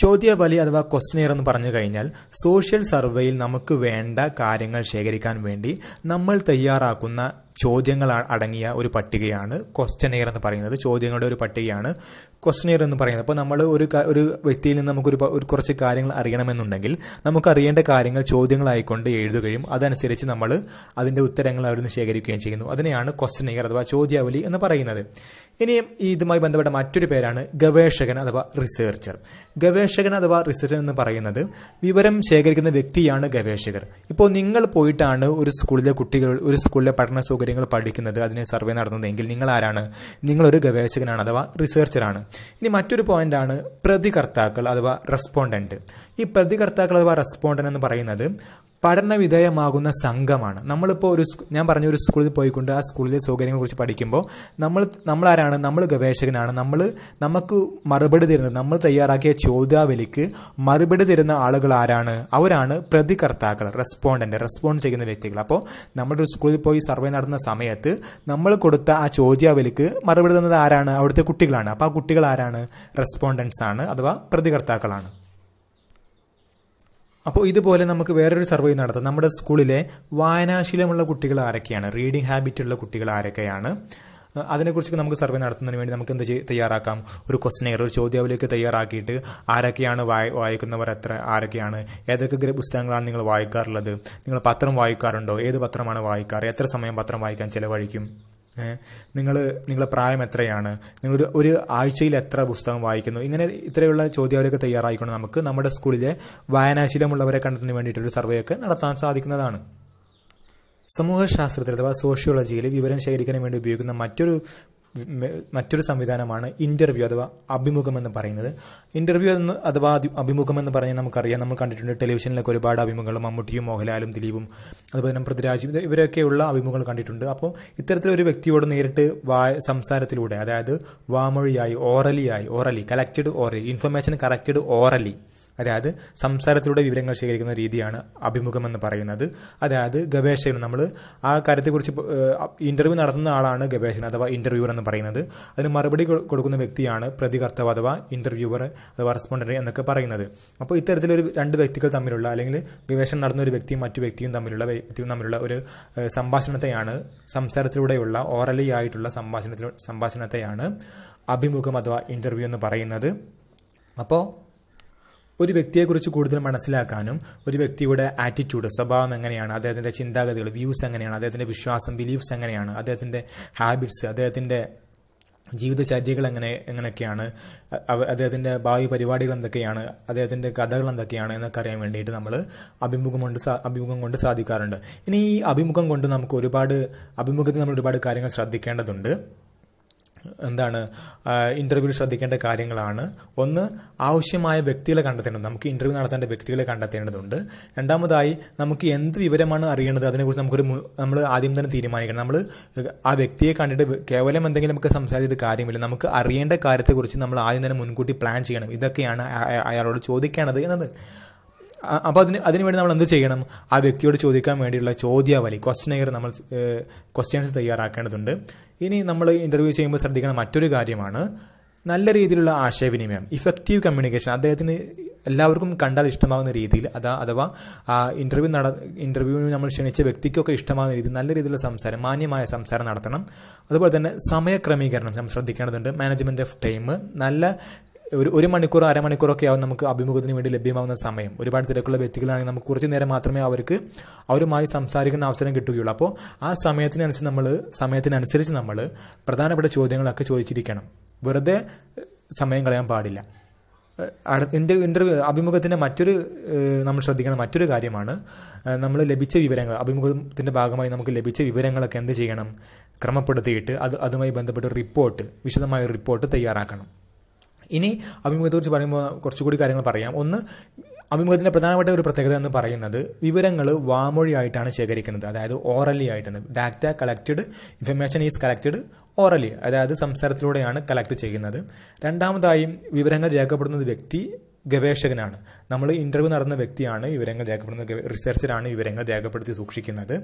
ചോദ്യവലി അഥവാ ക്വസ്റ്റ്നെയർ എന്ന് പറഞ്ഞു കഴിഞ്ഞാൽ സോഷ്യൽ സർവേയിൽ നമുക്ക് വേണ്ട കാര്യങ്ങൾ ശേഖരിക്കാൻ വേണ്ടി നമ്മൾ തയ്യാറാക്കുന്ന ചോദ്യങ്ങൾ അടങ്ങിയ ഒരു പട്ടികയാണ് ക്വസ്റ്റ്യനെയർ എന്ന് പറയുന്നത് ചോദ്യങ്ങളുടെ ഒരു പട്ടികയാണ് ക്വസ്റ്റ്യനെയർ എന്ന് പറയുന്നത് അപ്പോൾ നമ്മൾ ഒരു ഒരു വ്യക്തിയിൽ നിന്ന് നമുക്കൊരു ഒരു കുറച്ച് കാര്യങ്ങൾ അറിയണമെന്നുണ്ടെങ്കിൽ നമുക്ക് അറിയേണ്ട കാര്യങ്ങൾ ചോദ്യങ്ങളായിക്കൊണ്ട് എഴുതുകയും അതനുസരിച്ച് നമ്മൾ അതിൻ്റെ ഉത്തരങ്ങൾ അവരിൽ ശേഖരിക്കുകയും ചെയ്യുന്നു അതിനെയാണ് ക്വസ്റ്റ്യനെയർ അഥവാ ചോദ്യാവലി എന്ന് പറയുന്നത് ഇനിയും ഇതുമായി ബന്ധപ്പെട്ട മറ്റൊരു പേരാണ് ഗവേഷകൻ അഥവാ റിസർച്ചർ ഗവേഷകൻ അഥവാ റിസർച്ചർ എന്ന് പറയുന്നത് വിവരം ശേഖരിക്കുന്ന വ്യക്തിയാണ് ഗവേഷകർ ഇപ്പോൾ നിങ്ങൾ പോയിട്ടാണ് ഒരു സ്കൂളിലെ കുട്ടികൾ ഒരു സ്കൂളിലെ പഠന സൗകര്യങ്ങൾ പഠിക്കുന്നത് അതിന് സർവേ നടന്നതെങ്കിൽ നിങ്ങൾ ആരാണ് നിങ്ങളൊരു ഗവേഷകനാണ് അഥവാ റിസർച്ചറാണ് ഇനി മറ്റൊരു പോയിന്റാണ് പ്രതികർത്താക്കൾ അഥവാ റെസ്പോണ്ടന്റ് ഈ പ്രതികർത്താക്കൾ അഥവാ റെസ്പോണ്ടന്റ് എന്ന് പറയുന്നത് പഠനവിധേയമാകുന്ന സംഘമാണ് നമ്മളിപ്പോൾ ഒരു ഞാൻ പറഞ്ഞ ഒരു സ്കൂളിൽ പോയിക്കൊണ്ട് ആ സ്കൂളിലെ സൗകര്യങ്ങളെക്കുറിച്ച് പഠിക്കുമ്പോൾ നമ്മൾ നമ്മളാരാണ് നമ്മൾ ഗവേഷകനാണ് നമ്മൾ നമുക്ക് മറുപടി തരുന്നത് നമ്മൾ തയ്യാറാക്കിയ ചോദ്യാവലിക്ക് മറുപടി തരുന്ന ആളുകൾ ആരാണ് അവരാണ് പ്രതികർത്താക്കൾ റെസ്പോണ്ടൻ്റ് റെസ്പോണ്ട് ചെയ്യുന്ന വ്യക്തികൾ അപ്പോൾ നമ്മളൊരു സ്കൂളിൽ പോയി സർവേ നടന്ന സമയത്ത് നമ്മൾ കൊടുത്ത ആ ചോദ്യാവലിക്ക് മറുപടി തന്നത് ആരാണ് അവിടുത്തെ കുട്ടികളാണ് അപ്പോൾ ആ കുട്ടികൾ ആരാണ് റെസ്പോണ്ടൻസ് ആണ് അഥവാ പ്രതികർത്താക്കളാണ് അപ്പോൾ ഇതുപോലെ നമുക്ക് വേറൊരു സർവേ നടത്താം നമ്മുടെ സ്കൂളിലെ വായനാശീലമുള്ള കുട്ടികൾ ആരൊക്കെയാണ് റീഡിംഗ് ഹാബിറ്റ് ഉള്ള കുട്ടികൾ ആരൊക്കെയാണ് അതിനെക്കുറിച്ചൊക്കെ നമുക്ക് സർവേ നടത്തുന്നതിന് വേണ്ടി നമുക്ക് എന്ത് തയ്യാറാക്കാം ഒരു ക്വസ്റ്റനെയർ ഒരു ചോദ്യാവലിയൊക്കെ തയ്യാറാക്കിയിട്ട് ആരൊക്കെയാണ് വായ വായിക്കുന്നവർ എത്ര ആരൊക്കെയാണ് ഏതൊക്കെ പുസ്തകങ്ങളാണ് നിങ്ങൾ വായിക്കാറുള്ളത് നിങ്ങൾ പത്രം വായിക്കാറുണ്ടോ ഏത് പത്രമാണ് വായിക്കാറ് എത്ര സമയം പത്രം വായിക്കാൻ ചിലവഴിക്കും നിങ്ങൾ നിങ്ങളുടെ പ്രായം എത്രയാണ് നിങ്ങൾ ഒരു ആഴ്ചയിൽ എത്ര പുസ്തകം വായിക്കുന്നു ഇങ്ങനെ ഇത്രയുള്ള ചോദ്യാവലിയൊക്കെ തയ്യാറായിക്കൊണ്ട് നമുക്ക് നമ്മുടെ സ്കൂളിലെ വായനാശീലമുള്ളവരെ കണ്ടതിന് വേണ്ടിയിട്ടൊരു സർവേ ഒക്കെ നടത്താൻ സാധിക്കുന്നതാണ് സമൂഹശാസ്ത്രത്തിൽ അഥവാ സോഷ്യോളജിയിൽ വിവരം ശേഖരിക്കാൻ വേണ്ടി ഉപയോഗിക്കുന്ന മറ്റൊരു മറ്റൊരു സംവിധാനമാണ് ഇന്റർവ്യൂ അഥവാ അഭിമുഖം എന്ന് പറയുന്നത് ഇന്റർവ്യൂ എന്ന് അഥവാ അഭിമുഖം എന്ന് പറഞ്ഞാൽ നമുക്കറിയാം നമ്മൾ കണ്ടിട്ടുണ്ട് ടെലിവിഷനിലൊക്കെ ഒരുപാട് അഭിമുഖങ്ങൾ മമ്മൂട്ടിയും മോഹൻലാലും ദിലീപും അതുപോലെ തന്നെ പൃഥ്വിരാജ് ഇവരൊക്കെയുള്ള അഭിമുഖങ്ങൾ കണ്ടിട്ടുണ്ട് അപ്പോൾ ഇത്തരത്തിലൊരു വ്യക്തിയോട് നേരിട്ട് വാ സംസാരത്തിലൂടെ അതായത് വാമൊഴിയായി ഓറലിയായി orally collected orally information corrected orally അതായത് സംസാരത്തിലൂടെ വിവരങ്ങൾ ശേഖരിക്കുന്ന രീതിയാണ് അഭിമുഖം എന്ന് പറയുന്നത് അതായത് ഗവേഷകൻ നമ്മൾ ആ കാര്യത്തെക്കുറിച്ച് ഇൻ്റർവ്യൂ നടത്തുന്ന ആളാണ് ഗവേഷകൻ അഥവാ ഇൻ്റർവ്യൂവർ എന്ന് പറയുന്നത് അതിന് മറുപടി കൊടുക്കുന്ന വ്യക്തിയാണ് പ്രതികർത്താവ് അഥവാ ഇൻ്റർവ്യൂവർ അഥവാ റെസ്പോണ്ടൻ്റ് എന്നൊക്കെ പറയുന്നത് അപ്പോൾ ഇത്തരത്തിലൊരു രണ്ട് വ്യക്തികൾ തമ്മിലുള്ള അല്ലെങ്കിൽ ഗവേഷണം നടന്ന ഒരു വ്യക്തിയും മറ്റു വ്യക്തിയും തമ്മിലുള്ള വ്യക്തിയും തമ്മിലുള്ള ഒരു സംഭാഷണത്തെയാണ് സംസാരത്തിലൂടെയുള്ള ഓറലി ആയിട്ടുള്ള സംഭാഷണത്തിലൂടെ സംഭാഷണത്തെയാണ് അഭിമുഖം അഥവാ ഇൻ്റർവ്യൂ എന്ന് പറയുന്നത് അപ്പോൾ ഒരു വ്യക്തിയെക്കുറിച്ച് കൂടുതൽ മനസ്സിലാക്കാനും ഒരു വ്യക്തിയുടെ ആറ്റിറ്റ്യൂഡ് സ്വഭാവം എങ്ങനെയാണ് അദ്ദേഹത്തിൻ്റെ ചിന്താഗതികൾ വ്യൂസ് എങ്ങനെയാണ് അദ്ദേഹത്തിൻ്റെ വിശ്വാസം ബിലീഫ്സ് എങ്ങനെയാണ് അദ്ദേഹത്തിൻ്റെ ഹാബിറ്റ്സ് അദ്ദേഹത്തിൻ്റെ ജീവിതചര്യകൾ എങ്ങനെ എങ്ങനെയൊക്കെയാണ് അദ്ദേഹത്തിൻ്റെ ഭാവി പരിപാടികൾ എന്തൊക്കെയാണ് അദ്ദേഹത്തിൻ്റെ കഥകൾ എന്തൊക്കെയാണ് എന്നൊക്കെ അറിയാൻ വേണ്ടിയിട്ട് നമ്മൾ അഭിമുഖം കൊണ്ട് അഭിമുഖം കൊണ്ട് സാധിക്കാറുണ്ട് ഇനി ഈ അഭിമുഖം കൊണ്ട് നമുക്ക് ഒരുപാട് അഭിമുഖത്തിൽ നമ്മൾ ഒരുപാട് കാര്യങ്ങൾ ശ്രദ്ധിക്കേണ്ടതുണ്ട് എന്താണ് ഇൻ്റർവ്യൂവിൽ ശ്രദ്ധിക്കേണ്ട കാര്യങ്ങളാണ് ഒന്ന് ആവശ്യമായ വ്യക്തികളെ കണ്ടെത്തേണ്ടത് നമുക്ക് ഇൻ്റർവ്യൂ നടത്തേണ്ട വ്യക്തികളെ കണ്ടെത്തേണ്ടതുണ്ട് രണ്ടാമതായി നമുക്ക് എന്ത് വിവരമാണ് അറിയേണ്ടത് അതിനെക്കുറിച്ച് നമുക്കൊരു നമ്മൾ ആദ്യം തന്നെ തീരുമാനിക്കണം നമ്മൾ ആ വ്യക്തിയെ കണ്ടിട്ട് കേവലം എന്തെങ്കിലും നമുക്ക് സംസാരിച്ചത് കാര്യമില്ല നമുക്ക് അറിയേണ്ട കാര്യത്തെക്കുറിച്ച് നമ്മൾ ആദ്യം തന്നെ മുൻകൂട്ടി പ്ലാൻ ചെയ്യണം ഇതൊക്കെയാണ് അയാളോട് ചോദിക്കേണ്ടത് എന്നത് അപ്പോൾ അതിന് അതിനുവേണ്ടി നമ്മൾ എന്ത് ചെയ്യണം ആ വ്യക്തിയോട് ചോദിക്കാൻ വേണ്ടിയുള്ള ചോദ്യാവലി ക്വസ്റ്റനെയർ നമ്മൾ ക്വസ്റ്റ്യൻസ് തയ്യാറാക്കേണ്ടതുണ്ട് ഇനി നമ്മൾ ഇൻ്റർവ്യൂ ചെയ്യുമ്പോൾ ശ്രദ്ധിക്കുന്ന മറ്റൊരു കാര്യമാണ് നല്ല രീതിയിലുള്ള ആശയവിനിമയം ഇഫക്റ്റീവ് കമ്മ്യൂണിക്കേഷൻ അദ്ദേഹത്തിന് എല്ലാവർക്കും കണ്ടാൽ ഇഷ്ടമാകുന്ന രീതിയിൽ അതാ അഥവാ ആ ഇൻ്റർവ്യൂ നട ഇൻ്റർവ്യൂവിന് നമ്മൾ ക്ഷണിച്ച വ്യക്തിക്കൊക്കെ ഇഷ്ടമാകുന്ന രീതിയിൽ നല്ല രീതിയിലുള്ള സംസാരം മാന്യമായ സംസാരം നടത്തണം അതുപോലെ തന്നെ സമയക്രമീകരണം നമ്മൾ ശ്രദ്ധിക്കേണ്ടതുണ്ട് മാനേജ്മെൻറ്റ് ഓഫ് ടൈം നല്ല ഒരു ഒരു മണിക്കൂർ അരമണിക്കൂറൊക്കെ ആവും നമുക്ക് അഭിമുഖത്തിന് വേണ്ടി ലഭ്യമാവുന്ന സമയം ഒരുപാട് തിരക്കുള്ള വ്യക്തികളാണെങ്കിൽ നമുക്ക് കുറച്ച് നേരം മാത്രമേ അവർക്ക് അവരുമായി സംസാരിക്കുന്ന അവസരം കിട്ടുകയുള്ളൂ അപ്പോൾ ആ സമയത്തിനനുസരിച്ച് നമ്മൾ സമയത്തിനനുസരിച്ച് നമ്മൾ പ്രധാനപ്പെട്ട ചോദ്യങ്ങളൊക്കെ ചോദിച്ചിരിക്കണം വെറുതെ സമയം കളയാൻ പാടില്ല ഇൻ്റർ ഇൻ്റർവ്യൂ അഭിമുഖത്തിൻ്റെ മറ്റൊരു നമ്മൾ ശ്രദ്ധിക്കണം മറ്റൊരു കാര്യമാണ് നമ്മൾ ലഭിച്ച വിവരങ്ങൾ അഭിമുഖത്തിൻ്റെ ഭാഗമായി നമുക്ക് ലഭിച്ച വിവരങ്ങളൊക്കെ എന്ത് ചെയ്യണം ക്രമപ്പെടുത്തിയിട്ട് അത് അതുമായി ബന്ധപ്പെട്ട റിപ്പോർട്ട് വിശദമായ റിപ്പോർട്ട് തയ്യാറാക്കണം ഇനി അഭിമുഖത്തെക്കുറിച്ച് പറയുമ്പോൾ കുറച്ചുകൂടി കാര്യങ്ങൾ പറയാം ഒന്ന് അഭിമുഖത്തിൻ്റെ പ്രധാനപ്പെട്ട ഒരു പ്രത്യേകത എന്ന് പറയുന്നത് വിവരങ്ങൾ വാമൊഴിയായിട്ടാണ് ശേഖരിക്കുന്നത് അതായത് ഓറലി ആയിട്ടാണ് data collected information is collected orally അതായത് സംസാരത്തിലൂടെയാണ് കളക്ട് ചെയ്യുന്നത് രണ്ടാമതായും വിവരങ്ങൾ രേഖപ്പെടുത്തുന്ന വ്യക്തി ഗവേഷകനാണ് നമ്മൾ ഇൻ്റർവ്യൂ നടന്ന വ്യക്തിയാണ് വിവരങ്ങൾ രേഖപ്പെടുന്ന റിസർച്ചറാണ് വിവരങ്ങൾ രേഖപ്പെടുത്തി സൂക്ഷിക്കുന്നത്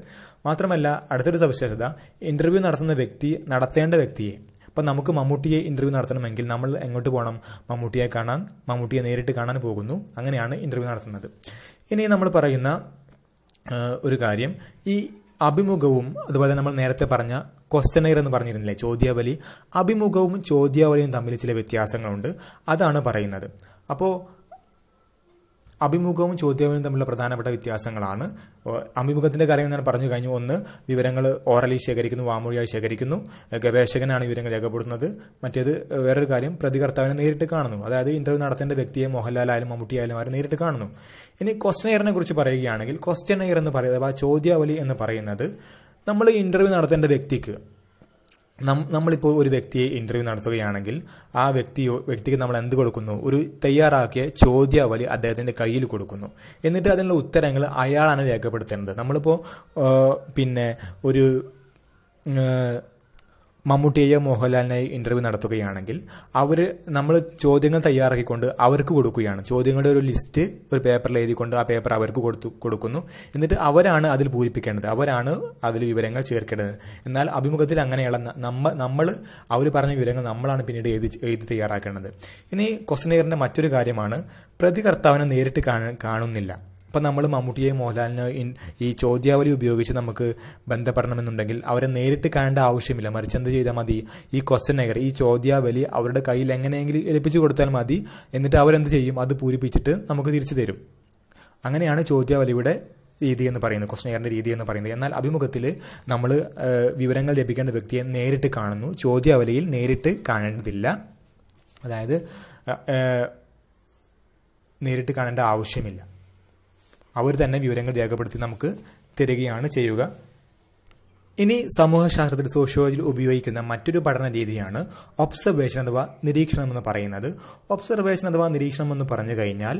മാത്രമല്ല അടുത്തൊരു സവിശേഷത ഇൻ്റർവ്യൂ നടത്തുന്ന വ്യക്തി നടത്തേണ്ട വ്യക്തിയെ അപ്പം നമുക്ക് മമ്മൂട്ടിയെ ഇൻ്റർവ്യൂ നടത്തണമെങ്കിൽ നമ്മൾ എങ്ങോട്ട് പോകണം മമ്മൂട്ടിയെ കാണാൻ മമ്മൂട്ടിയെ നേരിട്ട് കാണാൻ പോകുന്നു അങ്ങനെയാണ് ഇൻ്റർവ്യൂ നടത്തുന്നത് ഇനി നമ്മൾ പറയുന്ന ഒരു കാര്യം ഈ അഭിമുഖവും അതുപോലെ നമ്മൾ നേരത്തെ പറഞ്ഞ ക്വസ്റ്റനെയർ എന്ന് പറഞ്ഞിരുന്നില്ലേ ചോദ്യാവലി അഭിമുഖവും ചോദ്യാവലിയും തമ്മിൽ ചില വ്യത്യാസങ്ങളുണ്ട് അതാണ് പറയുന്നത് അപ്പോൾ അഭിമുഖവും ചോദ്യവും തമ്മിലുള്ള പ്രധാനപ്പെട്ട വ്യത്യാസങ്ങളാണ് അഭിമുഖത്തിന്റെ കാര്യം ഞാൻ പറഞ്ഞു കഴിഞ്ഞു ഒന്ന് വിവരങ്ങൾ ഓറലി ശേഖരിക്കുന്നു വാമൊഴിയായി ശേഖരിക്കുന്നു ഗവേഷകനാണ് വിവരങ്ങൾ രേഖപ്പെടുത്തുന്നത് മറ്റേത് വേറൊരു കാര്യം പ്രതികർത്താവിനെ നേരിട്ട് കാണുന്നു അതായത് ഇന്റർവ്യൂ നടത്തേണ്ട വ്യക്തിയെ മോഹൻലാലായാലും മമ്മൂട്ടിയായാലും അവരെ നേരിട്ട് കാണുന്നു ഇനി ക്വസ്റ്റനെയറിനെ കുറിച്ച് പറയുകയാണെങ്കിൽ ക്വസ്റ്റനെയർ എന്ന് പറയുന്നത് ചോദ്യാവലി എന്ന് പറയുന്നത് നമ്മൾ ഇന്റർവ്യൂ നടത്തേണ്ട വ്യക്തിക്ക് നമ്മളിപ്പോൾ ഒരു വ്യക്തിയെ ഇൻ്റർവ്യൂ നടത്തുകയാണെങ്കിൽ ആ വ്യക്തിയോ വ്യക്തിക്ക് നമ്മൾ എന്ത് കൊടുക്കുന്നു ഒരു തയ്യാറാക്കിയ ചോദ്യാവലി അദ്ദേഹത്തിൻ്റെ കയ്യിൽ കൊടുക്കുന്നു എന്നിട്ട് അതിനുള്ള ഉത്തരങ്ങൾ അയാളാണ് രേഖപ്പെടുത്തേണ്ടത് നമ്മളിപ്പോൾ പിന്നെ ഒരു മമ്മൂട്ടിയെയോ മോഹൻലാലിനെയോ ഇൻ്റർവ്യൂ നടത്തുകയാണെങ്കിൽ അവർ നമ്മൾ ചോദ്യങ്ങൾ തയ്യാറാക്കിക്കൊണ്ട് അവർക്ക് കൊടുക്കുകയാണ് ചോദ്യങ്ങളുടെ ഒരു ലിസ്റ്റ് ഒരു പേപ്പറിൽ എഴുതിക്കൊണ്ട് ആ പേപ്പർ അവർക്ക് കൊടുത്തു കൊടുക്കുന്നു എന്നിട്ട് അവരാണ് അതിൽ പൂരിപ്പിക്കേണ്ടത് അവരാണ് അതിൽ വിവരങ്ങൾ ചേർക്കേണ്ടത് എന്നാൽ അഭിമുഖത്തിൽ അങ്ങനെയുള്ള നമ്മ നമ്മൾ അവർ പറഞ്ഞ വിവരങ്ങൾ നമ്മളാണ് പിന്നീട് എഴുതി എഴുതി തയ്യാറാക്കേണ്ടത് ഇനി ക്വസ്റ്റനെയറിൻ്റെ മറ്റൊരു കാര്യമാണ് പ്രതികർത്താവിനെ നേരിട്ട് കാണുന്നില്ല ഇപ്പം നമ്മൾ മമ്മൂട്ടിയെ ഇൻ ഈ ചോദ്യാവലി ഉപയോഗിച്ച് നമുക്ക് ബന്ധപ്പെടണമെന്നുണ്ടെങ്കിൽ അവരെ നേരിട്ട് കാണേണ്ട ആവശ്യമില്ല മറിച്ച് എന്ത് ചെയ്താൽ മതി ഈ ക്വസ്റ്റനേക്കർ ഈ ചോദ്യാവലി അവരുടെ കയ്യിൽ എങ്ങനെയെങ്കിലും ഏൽപ്പിച്ചു കൊടുത്താൽ മതി എന്നിട്ട് അവരെന്ത് ചെയ്യും അത് പൂരിപ്പിച്ചിട്ട് നമുക്ക് തിരിച്ചു തരും അങ്ങനെയാണ് ചോദ്യാവലിയുടെ രീതി എന്ന് പറയുന്നത് എയറിൻ്റെ രീതി എന്ന് പറയുന്നത് എന്നാൽ അഭിമുഖത്തിൽ നമ്മൾ വിവരങ്ങൾ ലഭിക്കേണ്ട വ്യക്തിയെ നേരിട്ട് കാണുന്നു ചോദ്യാവലിയിൽ നേരിട്ട് കാണേണ്ടതില്ല അതായത് നേരിട്ട് കാണേണ്ട ആവശ്യമില്ല അവർ തന്നെ വിവരങ്ങൾ രേഖപ്പെടുത്തി നമുക്ക് തരികയാണ് ചെയ്യുക ഇനി സമൂഹശാസ്ത്രത്തിൽ സോഷ്യോളജിയിൽ ഉപയോഗിക്കുന്ന മറ്റൊരു പഠന രീതിയാണ് ഒബ്സർവേഷൻ അഥവാ നിരീക്ഷണം എന്ന് പറയുന്നത് ഒബ്സർവേഷൻ അഥവാ നിരീക്ഷണം എന്ന് പറഞ്ഞു കഴിഞ്ഞാൽ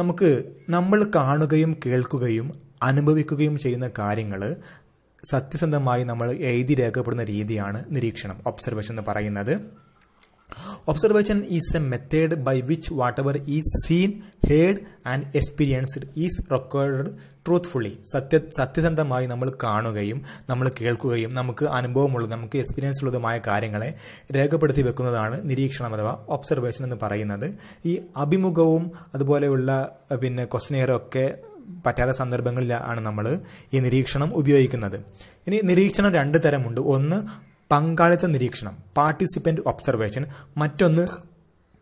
നമുക്ക് നമ്മൾ കാണുകയും കേൾക്കുകയും അനുഭവിക്കുകയും ചെയ്യുന്ന കാര്യങ്ങൾ സത്യസന്ധമായി നമ്മൾ എഴുതി രേഖപ്പെടുന്ന രീതിയാണ് നിരീക്ഷണം ഒബ്സർവേഷൻ എന്ന് പറയുന്നത് Observation is a method by which whatever is seen, heard and experienced is recorded truthfully സത്യ സത്യസന്ധമായി നമ്മൾ കാണുകയും നമ്മൾ കേൾക്കുകയും നമുക്ക് അനുഭവമുള്ളത് നമുക്ക് എക്സ്പീരിയൻസ് ഉള്ളതുമായ കാര്യങ്ങളെ രേഖപ്പെടുത്തി വെക്കുന്നതാണ് നിരീക്ഷണം അഥവാ ഒബ്സർവേഷൻ എന്ന് പറയുന്നത് ഈ അഭിമുഖവും അതുപോലെയുള്ള പിന്നെ ക്വസ്റ്റനെയറൊക്കെ പറ്റാത്ത സന്ദർഭങ്ങളിലാണ് നമ്മൾ ഈ നിരീക്ഷണം ഉപയോഗിക്കുന്നത് ഇനി നിരീക്ഷണം രണ്ട് തരമുണ്ട് ഒന്ന് പങ്കാളിത്ത നിരീക്ഷണം പാർട്ടിസിപ്പന്റ് ഒബ്സർവേഷൻ മറ്റൊന്ന്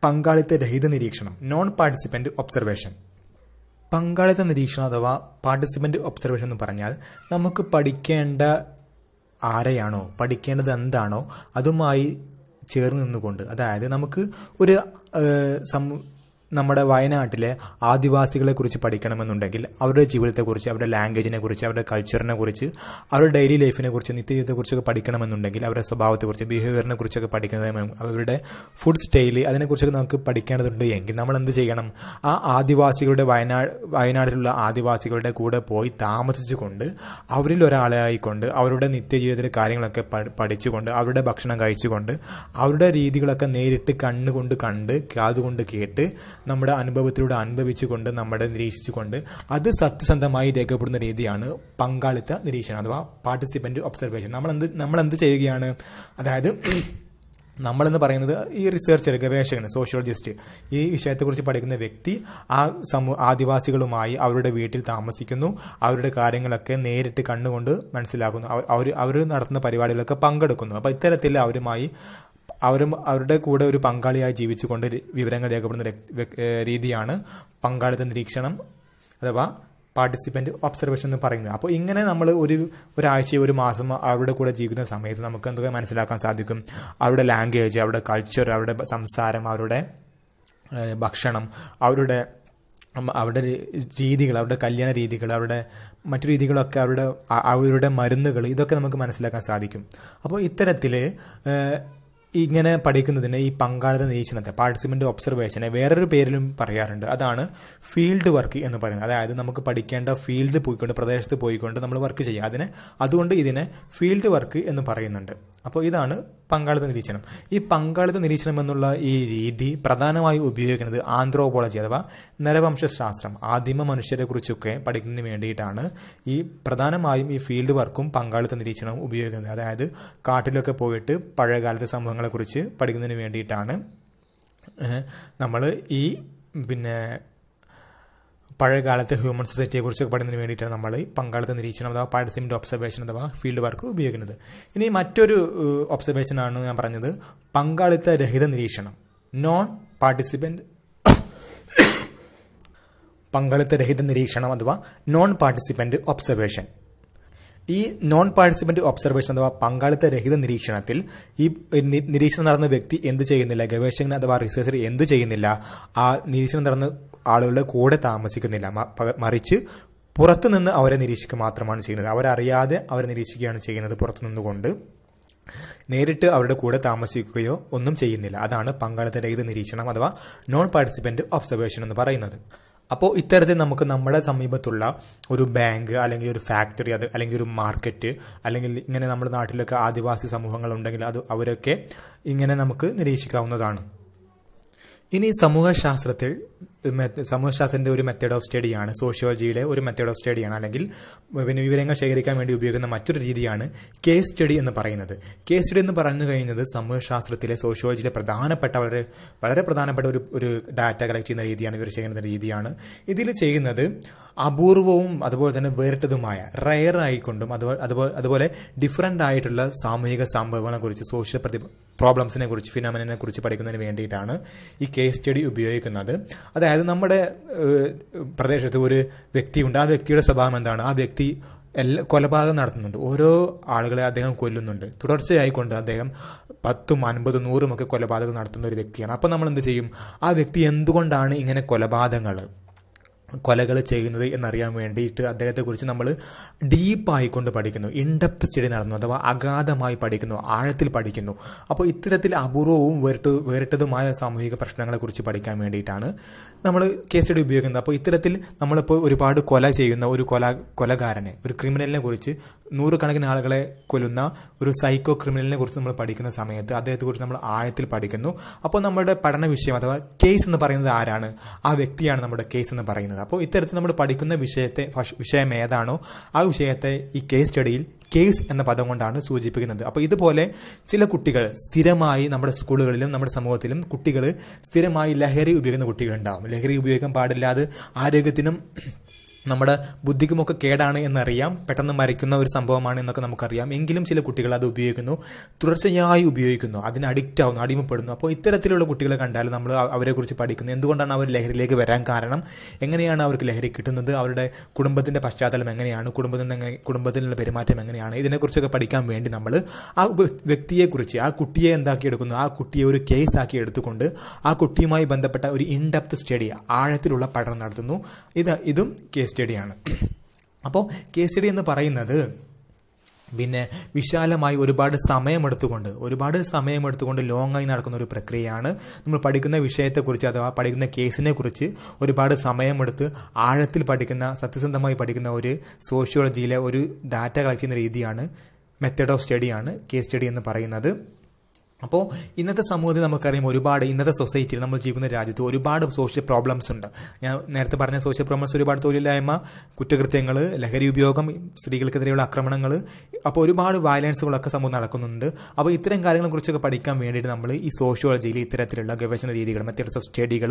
പങ്കാളിത്ത രഹിത നിരീക്ഷണം നോൺ പാർട്ടിസിപ്പന്റ് ഒബ്സർവേഷൻ പങ്കാളിത്ത നിരീക്ഷണം അഥവാ പാർട്ടിസിപ്പന്റ് ഒബ്സർവേഷൻ എന്ന് പറഞ്ഞാൽ നമുക്ക് പഠിക്കേണ്ട ആരെയാണോ പഠിക്കേണ്ടത് എന്താണോ അതുമായി ചേർന്ന് നിന്നുകൊണ്ട് അതായത് നമുക്ക് ഒരു നമ്മുടെ വയനാട്ടിലെ ആദിവാസികളെ കുറിച്ച് പഠിക്കണമെന്നുണ്ടെങ്കിൽ അവരുടെ ജീവിതത്തെക്കുറിച്ച് അവരുടെ ലാംഗ്വേജിനെ കുറിച്ച് അവരുടെ കൾച്ചറിനെ കുറിച്ച് അവരുടെ ഡെയിലി ലൈഫിനെ കുറിച്ച് നിത്യജീവിതത്തെക്കുറിച്ചൊക്കെ പഠിക്കണമെന്നുണ്ടെങ്കിൽ അവരുടെ സ്വഭാവത്തെക്കുറിച്ച് ബിഹേവിയറിനെ കുറിച്ചൊക്കെ പഠിക്കുന്നത് അവരുടെ ഫുഡ് സ്റ്റൈല് അതിനെക്കുറിച്ചൊക്കെ നമുക്ക് പഠിക്കേണ്ടതുണ്ട് എങ്കിൽ നമ്മൾ എന്ത് ചെയ്യണം ആ ആദിവാസികളുടെ വയനാട് വയനാട്ടിലുള്ള ആദിവാസികളുടെ കൂടെ പോയി താമസിച്ചുകൊണ്ട് അവരിൽ ഒരാളായിക്കൊണ്ട് അവരുടെ നിത്യജീവിതത്തിലെ കാര്യങ്ങളൊക്കെ പഠിച്ചുകൊണ്ട് അവരുടെ ഭക്ഷണം കഴിച്ചുകൊണ്ട് അവരുടെ രീതികളൊക്കെ നേരിട്ട് കണ്ണുകൊണ്ട് കണ്ട് കാതുകൊണ്ട് കേട്ട് നമ്മുടെ അനുഭവത്തിലൂടെ അനുഭവിച്ചുകൊണ്ട് നമ്മുടെ നിരീക്ഷിച്ചുകൊണ്ട് അത് സത്യസന്ധമായി രേഖപ്പെടുന്ന രീതിയാണ് പങ്കാളിത്ത നിരീക്ഷണം അഥവാ പാർട്ടിസിപ്പൻ്റ് ഒബ്സർവേഷൻ നമ്മളെന്ത് നമ്മളെന്ത് ചെയ്യുകയാണ് അതായത് നമ്മളെന്ന് പറയുന്നത് ഈ റിസർച്ചർ ഗവേഷകൻ സോഷ്യോളജിസ്റ്റ് ഈ വിഷയത്തെക്കുറിച്ച് പഠിക്കുന്ന വ്യക്തി ആ സമൂ ആദിവാസികളുമായി അവരുടെ വീട്ടിൽ താമസിക്കുന്നു അവരുടെ കാര്യങ്ങളൊക്കെ നേരിട്ട് കണ്ണുകൊണ്ട് മനസ്സിലാക്കുന്നു അവർ അവർ നടത്തുന്ന പരിപാടികളൊക്കെ പങ്കെടുക്കുന്നു അപ്പോൾ ഇത്തരത്തിൽ അവരുമായി അവരും അവരുടെ കൂടെ ഒരു പങ്കാളിയായി ജീവിച്ചുകൊണ്ട് വിവരങ്ങൾ രേഖപ്പെടുന്ന രീതിയാണ് പങ്കാളിത്ത നിരീക്ഷണം അഥവാ പാർട്ടിസിപ്പൻ്റ് ഒബ്സർവേഷൻ എന്ന് പറയുന്നത് അപ്പോൾ ഇങ്ങനെ നമ്മൾ ഒരു ഒരാഴ്ച ഒരു മാസം അവരുടെ കൂടെ ജീവിക്കുന്ന സമയത്ത് നമുക്ക് എന്തൊക്കെ മനസ്സിലാക്കാൻ സാധിക്കും അവരുടെ ലാംഗ്വേജ് അവരുടെ കൾച്ചർ അവരുടെ സംസാരം അവരുടെ ഭക്ഷണം അവരുടെ അവരുടെ രീതികൾ അവരുടെ കല്യാണ രീതികൾ അവരുടെ മറ്റു രീതികളൊക്കെ അവരുടെ അവരുടെ മരുന്നുകൾ ഇതൊക്കെ നമുക്ക് മനസ്സിലാക്കാൻ സാധിക്കും അപ്പോൾ ഇത്തരത്തിൽ ഇങ്ങനെ പഠിക്കുന്നതിന് ഈ പങ്കാളിത്ത നിരീക്ഷണത്തെ പാർട്ടിസിപ്പൻ്റ് ഒബ്സർവേഷനെ വേറൊരു പേരിലും പറയാറുണ്ട് അതാണ് ഫീൽഡ് വർക്ക് എന്ന് പറയുന്നത് അതായത് നമുക്ക് പഠിക്കേണ്ട ഫീൽഡ് പോയിക്കൊണ്ട് പ്രദേശത്ത് പോയിക്കൊണ്ട് നമ്മൾ വർക്ക് ചെയ്യുക അതിനെ അതുകൊണ്ട് ഇതിനെ ഫീൽഡ് വർക്ക് എന്ന് പറയുന്നുണ്ട് അപ്പോൾ ഇതാണ് പങ്കാളിത്ത നിരീക്ഷണം ഈ പങ്കാളിത്ത നിരീക്ഷണം എന്നുള്ള ഈ രീതി പ്രധാനമായി ഉപയോഗിക്കുന്നത് ആന്ത്രോപോളജി അഥവാ നരവംശശാസ്ത്രം ആദിമ മനുഷ്യരെക്കുറിച്ചൊക്കെ പഠിക്കുന്നതിന് വേണ്ടിയിട്ടാണ് ഈ പ്രധാനമായും ഈ ഫീൽഡ് വർക്കും പങ്കാളിത്ത നിരീക്ഷണവും ഉപയോഗിക്കുന്നത് അതായത് കാട്ടിലൊക്കെ പോയിട്ട് പഴയകാലത്തെ സംഭവങ്ങളെക്കുറിച്ച് പഠിക്കുന്നതിന് വേണ്ടിയിട്ടാണ് നമ്മൾ ഈ പിന്നെ പഴയകാലത്തെ ഹ്യൂമൻ സൊസൈറ്റിയെക്കുറിച്ച് പഠനത്തിന് വേണ്ടിയിട്ടാണ് നമ്മൾ പങ്കാളിത്ത നിരീക്ഷണം അഥവാ പാർട്ടിസിപ്പൻ്റ് ഒബ്സർവേഷൻ അഥവാ ഫീൽഡ് വർക്ക് ഉപയോഗിക്കുന്നത് ഇനി മറ്റൊരു ഒബ്സർവേഷനാണ് ഞാൻ പറഞ്ഞത് പങ്കാളിത്ത രഹിത നിരീക്ഷണം നോൺ പാർട്ടിസിപ്പൻ്റ് <coughs> പങ്കാളിത്ത രഹിത നിരീക്ഷണം അഥവാ നോൺ പാർട്ടിസിപ്പൻ്റ് ഒബ്സർവേഷൻ ഈ നോൺ പാർട്ടിസിപ്പൻ്റ് ഒബ്സർവേഷൻ അഥവാ പങ്കാളിത്ത രഹിത നിരീക്ഷണത്തിൽ ഈ നിരീക്ഷണം നടന്ന വ്യക്തി എന്ത് ചെയ്യുന്നില്ല ഗവേഷകൻ അഥവാ റിസർച്ചർ എന്ത് ചെയ്യുന്നില്ല ആ നിരീക്ഷണം നടന്ന ആളുകളുടെ കൂടെ താമസിക്കുന്നില്ല മറിച്ച് പുറത്തുനിന്ന് അവരെ നിരീക്ഷിക്കുക മാത്രമാണ് ചെയ്യുന്നത് അവരറിയാതെ അവരെ നിരീക്ഷിക്കുകയാണ് ചെയ്യുന്നത് പുറത്തുനിന്ന് കൊണ്ട് നേരിട്ട് അവരുടെ കൂടെ താമസിക്കുകയോ ഒന്നും ചെയ്യുന്നില്ല അതാണ് പങ്കാളിത്തരഹിത നിരീക്ഷണം അഥവാ നോൺ പാർട്ടിസിപ്പന്റ് ഒബ്സർവേഷൻ എന്ന് പറയുന്നത് അപ്പോൾ ഇത്തരത്തിൽ നമുക്ക് നമ്മുടെ സമീപത്തുള്ള ഒരു ബാങ്ക് അല്ലെങ്കിൽ ഒരു ഫാക്ടറി അത് അല്ലെങ്കിൽ ഒരു മാർക്കറ്റ് അല്ലെങ്കിൽ ഇങ്ങനെ നമ്മുടെ നാട്ടിലൊക്കെ ആദിവാസി ഉണ്ടെങ്കിൽ അത് അവരൊക്കെ ഇങ്ങനെ നമുക്ക് നിരീക്ഷിക്കാവുന്നതാണ് ഇനി സമൂഹശാസ്ത്രത്തിൽ സമൂഹശാസ്ത്രത്തിന്റെ ഒരു മെത്തേഡ് ഓഫ് സ്റ്റഡിയാണ് സോഷ്യോളജിയുടെ ഒരു മെത്തേഡ് ഓഫ് സ്റ്റഡിയാണ് അല്ലെങ്കിൽ പിന്നെ വിവരങ്ങൾ ശേഖരിക്കാൻ വേണ്ടി ഉപയോഗിക്കുന്ന മറ്റൊരു രീതിയാണ് കേസ് സ്റ്റഡി എന്ന് പറയുന്നത് കേസ് സ്റ്റഡി എന്ന് പറഞ്ഞു കഴിഞ്ഞത് സമൂഹശാസ്ത്രത്തിലെ സോഷ്യോളജിയിലെ പ്രധാനപ്പെട്ട വളരെ വളരെ പ്രധാനപ്പെട്ട ഒരു ഒരു ഡാറ്റ കളക്ട് ചെയ്യുന്ന രീതിയാണ് വിവര ചെയ്യുന്ന രീതിയാണ് ഇതിൽ ചെയ്യുന്നത് അപൂർവവും അതുപോലെ തന്നെ വേറിട്ടതുമായ റയർ ആയിക്കൊണ്ടും അതുപോലെ അതുപോലെ ഡിഫറൻ്റ് ആയിട്ടുള്ള സാമൂഹിക സംഭവങ്ങളെക്കുറിച്ച് സോഷ്യൽ പ്രതി പ്രോബ്ലംസിനെ കുറിച്ച് ഫിനോമിനെ കുറിച്ച് പഠിക്കുന്നതിന് വേണ്ടിയിട്ടാണ് ഈ കേസ് സ്റ്റഡി ഉപയോഗിക്കുന്നത് അതായത് അതായത് നമ്മുടെ പ്രദേശത്ത് ഒരു വ്യക്തിയുണ്ട് ആ വ്യക്തിയുടെ സ്വഭാവം എന്താണ് ആ വ്യക്തി എല്ലാ കൊലപാതകം നടത്തുന്നുണ്ട് ഓരോ ആളുകളെ അദ്ദേഹം കൊല്ലുന്നുണ്ട് തുടർച്ചയായിക്കൊണ്ട് അദ്ദേഹം പത്തും അൻപതും നൂറുമൊക്കെ കൊലപാതകം നടത്തുന്ന ഒരു വ്യക്തിയാണ് അപ്പോൾ നമ്മൾ എന്ത് ചെയ്യും ആ വ്യക്തി എന്തുകൊണ്ടാണ് ഇങ്ങനെ കൊലപാതകങ്ങൾ കൊലകൾ ചെയ്യുന്നത് എന്നറിയാൻ വേണ്ടിയിട്ട് അദ്ദേഹത്തെക്കുറിച്ച് നമ്മൾ ഡീപ്പായിക്കൊണ്ട് പഠിക്കുന്നു ഇൻഡെപ്ത് സ്റ്റഡി നടന്നു അഥവാ അഗാധമായി പഠിക്കുന്നു ആഴത്തിൽ പഠിക്കുന്നു അപ്പോൾ ഇത്തരത്തിൽ അപൂർവവും വേറിട്ട് വേറിട്ടതുമായ സാമൂഹിക പ്രശ്നങ്ങളെക്കുറിച്ച് പഠിക്കാൻ വേണ്ടിയിട്ടാണ് നമ്മൾ കേസ് സ്റ്റഡി ഉപയോഗിക്കുന്നത് അപ്പോൾ ഇത്തരത്തിൽ നമ്മളിപ്പോൾ ഒരുപാട് കൊല ചെയ്യുന്ന ഒരു കൊല കൊലകാരനെ ഒരു ക്രിമിനലിനെ കുറിച്ച് നൂറുകണക്കിന് ആളുകളെ കൊല്ലുന്ന ഒരു സൈക്കോ ക്രിമിനലിനെ കുറിച്ച് നമ്മൾ പഠിക്കുന്ന സമയത്ത് അദ്ദേഹത്തെക്കുറിച്ച് നമ്മൾ ആഴത്തിൽ പഠിക്കുന്നു അപ്പോൾ നമ്മുടെ പഠന വിഷയം അഥവാ കേസ് എന്ന് പറയുന്നത് ആരാണ് ആ വ്യക്തിയാണ് നമ്മുടെ കേസ് എന്ന് പറയുന്നത് അപ്പോൾ ഇത്തരത്തിൽ നമ്മൾ പഠിക്കുന്ന വിഷയത്തെ വിഷയം ഏതാണോ ആ വിഷയത്തെ ഈ കേസ് സ്റ്റഡിയിൽ കേസ് എന്ന പദം കൊണ്ടാണ് സൂചിപ്പിക്കുന്നത് അപ്പോൾ ഇതുപോലെ ചില കുട്ടികൾ സ്ഥിരമായി നമ്മുടെ സ്കൂളുകളിലും നമ്മുടെ സമൂഹത്തിലും കുട്ടികൾ സ്ഥിരമായി ലഹരി ഉപയോഗിക്കുന്ന കുട്ടികളുണ്ടാവും ലഹരി ഉപയോഗിക്കാൻ പാടില്ലാതെ ആരോഗ്യത്തിനും നമ്മുടെ ബുദ്ധിക്കുമൊക്കെ കേടാണ് എന്നറിയാം പെട്ടെന്ന് മരിക്കുന്ന ഒരു സംഭവമാണ് എന്നൊക്കെ നമുക്കറിയാം എങ്കിലും ചില കുട്ടികൾ അത് ഉപയോഗിക്കുന്നു തുടർച്ചയായി ഉപയോഗിക്കുന്നു അതിന് അഡിക്റ്റ് ആവുന്നു അടിമപ്പെടുന്നു അപ്പോൾ ഇത്തരത്തിലുള്ള കുട്ടികളെ കണ്ടാൽ നമ്മൾ അവരെക്കുറിച്ച് പഠിക്കുന്നത് എന്തുകൊണ്ടാണ് അവർ ലഹരിയിലേക്ക് വരാൻ കാരണം എങ്ങനെയാണ് അവർക്ക് ലഹരി കിട്ടുന്നത് അവരുടെ കുടുംബത്തിൻ്റെ പശ്ചാത്തലം എങ്ങനെയാണ് കുടുംബത്തിൽ നിന്ന് കുടുംബത്തിലുള്ള പെരുമാറ്റം എങ്ങനെയാണ് ഇതിനെക്കുറിച്ചൊക്കെ പഠിക്കാൻ വേണ്ടി നമ്മൾ ആ വ്യക്തിയെക്കുറിച്ച് ആ കുട്ടിയെ എന്താക്കിയെടുക്കുന്നു ആ കുട്ടിയെ ഒരു കേസാക്കി എടുത്തുകൊണ്ട് ആ കുട്ടിയുമായി ബന്ധപ്പെട്ട ഒരു ഇൻഡെപ്ത് സ്റ്റഡി ആഴത്തിലുള്ള പഠനം നടത്തുന്നു ഇത് ഇതും കേസ് സ്റ്റഡി സ്റ്റഡിയാണ് അപ്പോൾ കേസ് സ്റ്റഡി എന്ന് പറയുന്നത് പിന്നെ വിശാലമായി ഒരുപാട് സമയമെടുത്തുകൊണ്ട് ഒരുപാട് സമയമെടുത്തുകൊണ്ട് ലോങ് ആയി നടക്കുന്ന ഒരു പ്രക്രിയയാണ് നമ്മൾ പഠിക്കുന്ന വിഷയത്തെക്കുറിച്ച് അഥവാ പഠിക്കുന്ന കേസിനെ കുറിച്ച് ഒരുപാട് സമയമെടുത്ത് ആഴത്തിൽ പഠിക്കുന്ന സത്യസന്ധമായി പഠിക്കുന്ന ഒരു സോഷ്യോളജിയിലെ ഒരു ഡാറ്റ കളക്ട് ചെയ്യുന്ന രീതിയാണ് മെത്തേഡ് ഓഫ് സ്റ്റഡിയാണ് കേസ് സ്റ്റഡി എന്ന് പറയുന്നത് അപ്പോൾ ഇന്നത്തെ സമൂഹത്തിൽ നമുക്കറിയാം ഒരുപാട് ഇന്നത്തെ സൊസൈറ്റിയിൽ നമ്മൾ ജീവിക്കുന്ന രാജ്യത്ത് ഒരുപാട് സോഷ്യൽ പ്രോബ്ലംസ് ഉണ്ട് ഞാൻ നേരത്തെ പറഞ്ഞ സോഷ്യൽ പ്രോബ്ലംസ് ഒരുപാട് തൊഴിലില്ലായ്മ കുറ്റകൃത്യങ്ങൾ ലഹരി ഉപയോഗം സ്ത്രീകൾക്കെതിരെയുള്ള ആക്രമണങ്ങൾ അപ്പോൾ ഒരുപാട് വയലൻസുകളൊക്കെ സമൂഹം നടക്കുന്നുണ്ട് അപ്പോൾ ഇത്തരം കാര്യങ്ങളെക്കുറിച്ചൊക്കെ പഠിക്കാൻ വേണ്ടിയിട്ട് നമ്മൾ ഈ സോഷ്യോളജിയിൽ ഇത്തരത്തിലുള്ള ഗവേഷണ രീതികൾ മെത്തേഡ്സ് ഓഫ് സ്റ്റഡികൾ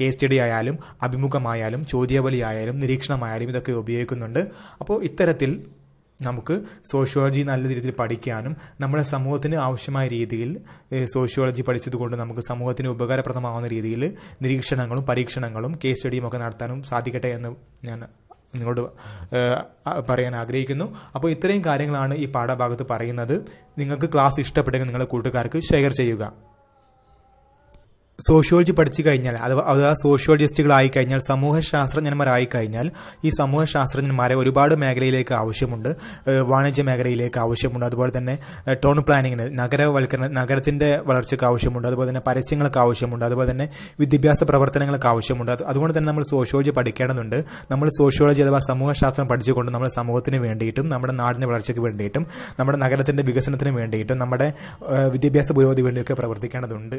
കേസ് സ്റ്റഡി ആയാലും അഭിമുഖമായാലും ചോദ്യാവലി ആയാലും നിരീക്ഷണമായാലും ഇതൊക്കെ ഉപയോഗിക്കുന്നുണ്ട് അപ്പോൾ ഇത്തരത്തിൽ നമുക്ക് സോഷ്യോളജി നല്ല രീതിയിൽ പഠിക്കാനും നമ്മുടെ സമൂഹത്തിന് ആവശ്യമായ രീതിയിൽ സോഷ്യോളജി പഠിച്ചതുകൊണ്ട് നമുക്ക് സമൂഹത്തിന് ഉപകാരപ്രദമാവുന്ന രീതിയിൽ നിരീക്ഷണങ്ങളും പരീക്ഷണങ്ങളും കേസ് സ്റ്റഡിയും ഒക്കെ നടത്താനും സാധിക്കട്ടെ എന്ന് ഞാൻ നിങ്ങളോട് പറയാൻ ആഗ്രഹിക്കുന്നു അപ്പോൾ ഇത്രയും കാര്യങ്ങളാണ് ഈ പാഠഭാഗത്ത് പറയുന്നത് നിങ്ങൾക്ക് ക്ലാസ് ഇഷ്ടപ്പെട്ടെങ്കിൽ നിങ്ങളുടെ കൂട്ടുകാർക്ക് ഷെയർ ചെയ്യുക സോഷ്യോളജി പഠിച്ചു കഴിഞ്ഞാൽ അഥവാ അഥവാ സോഷ്യോളജിസ്റ്റുകളായി കഴിഞ്ഞാൽ സമൂഹശാസ്ത്രജ്ഞന്മാരായി കഴിഞ്ഞാൽ ഈ സമൂഹശാസ്ത്രജ്ഞന്മാരെ ഒരുപാട് മേഖലയിലേക്ക് ആവശ്യമുണ്ട് വാണിജ്യ മേഖലയിലേക്ക് ആവശ്യമുണ്ട് അതുപോലെ തന്നെ ടൗൺ പ്ലാനിങ്ങിന് നഗരവൽക്കരണ നഗരത്തിൻ്റെ വളർച്ചയ്ക്ക് ആവശ്യമുണ്ട് അതുപോലെ തന്നെ പരസ്യങ്ങൾക്ക് ആവശ്യമുണ്ട് അതുപോലെ തന്നെ വിദ്യാഭ്യാസ പ്രവർത്തനങ്ങൾക്ക് ആവശ്യമുണ്ട് അതുകൊണ്ട് തന്നെ നമ്മൾ സോഷ്യോളജി പഠിക്കേണ്ടതുണ്ട് നമ്മൾ സോഷ്യോളജി അഥവാ സമൂഹശാസ്ത്രം പഠിച്ചുകൊണ്ട് നമ്മൾ സമൂഹത്തിന് വേണ്ടിയിട്ടും നമ്മുടെ നാടിൻ്റെ വളർച്ചയ്ക്ക് വേണ്ടിയിട്ടും നമ്മുടെ നഗരത്തിൻ്റെ വികസനത്തിന് വേണ്ടിയിട്ടും നമ്മുടെ വിദ്യാഭ്യാസ പുരോഗതി വേണ്ടിയൊക്കെ പ്രവർത്തിക്കേണ്ടതുണ്ട്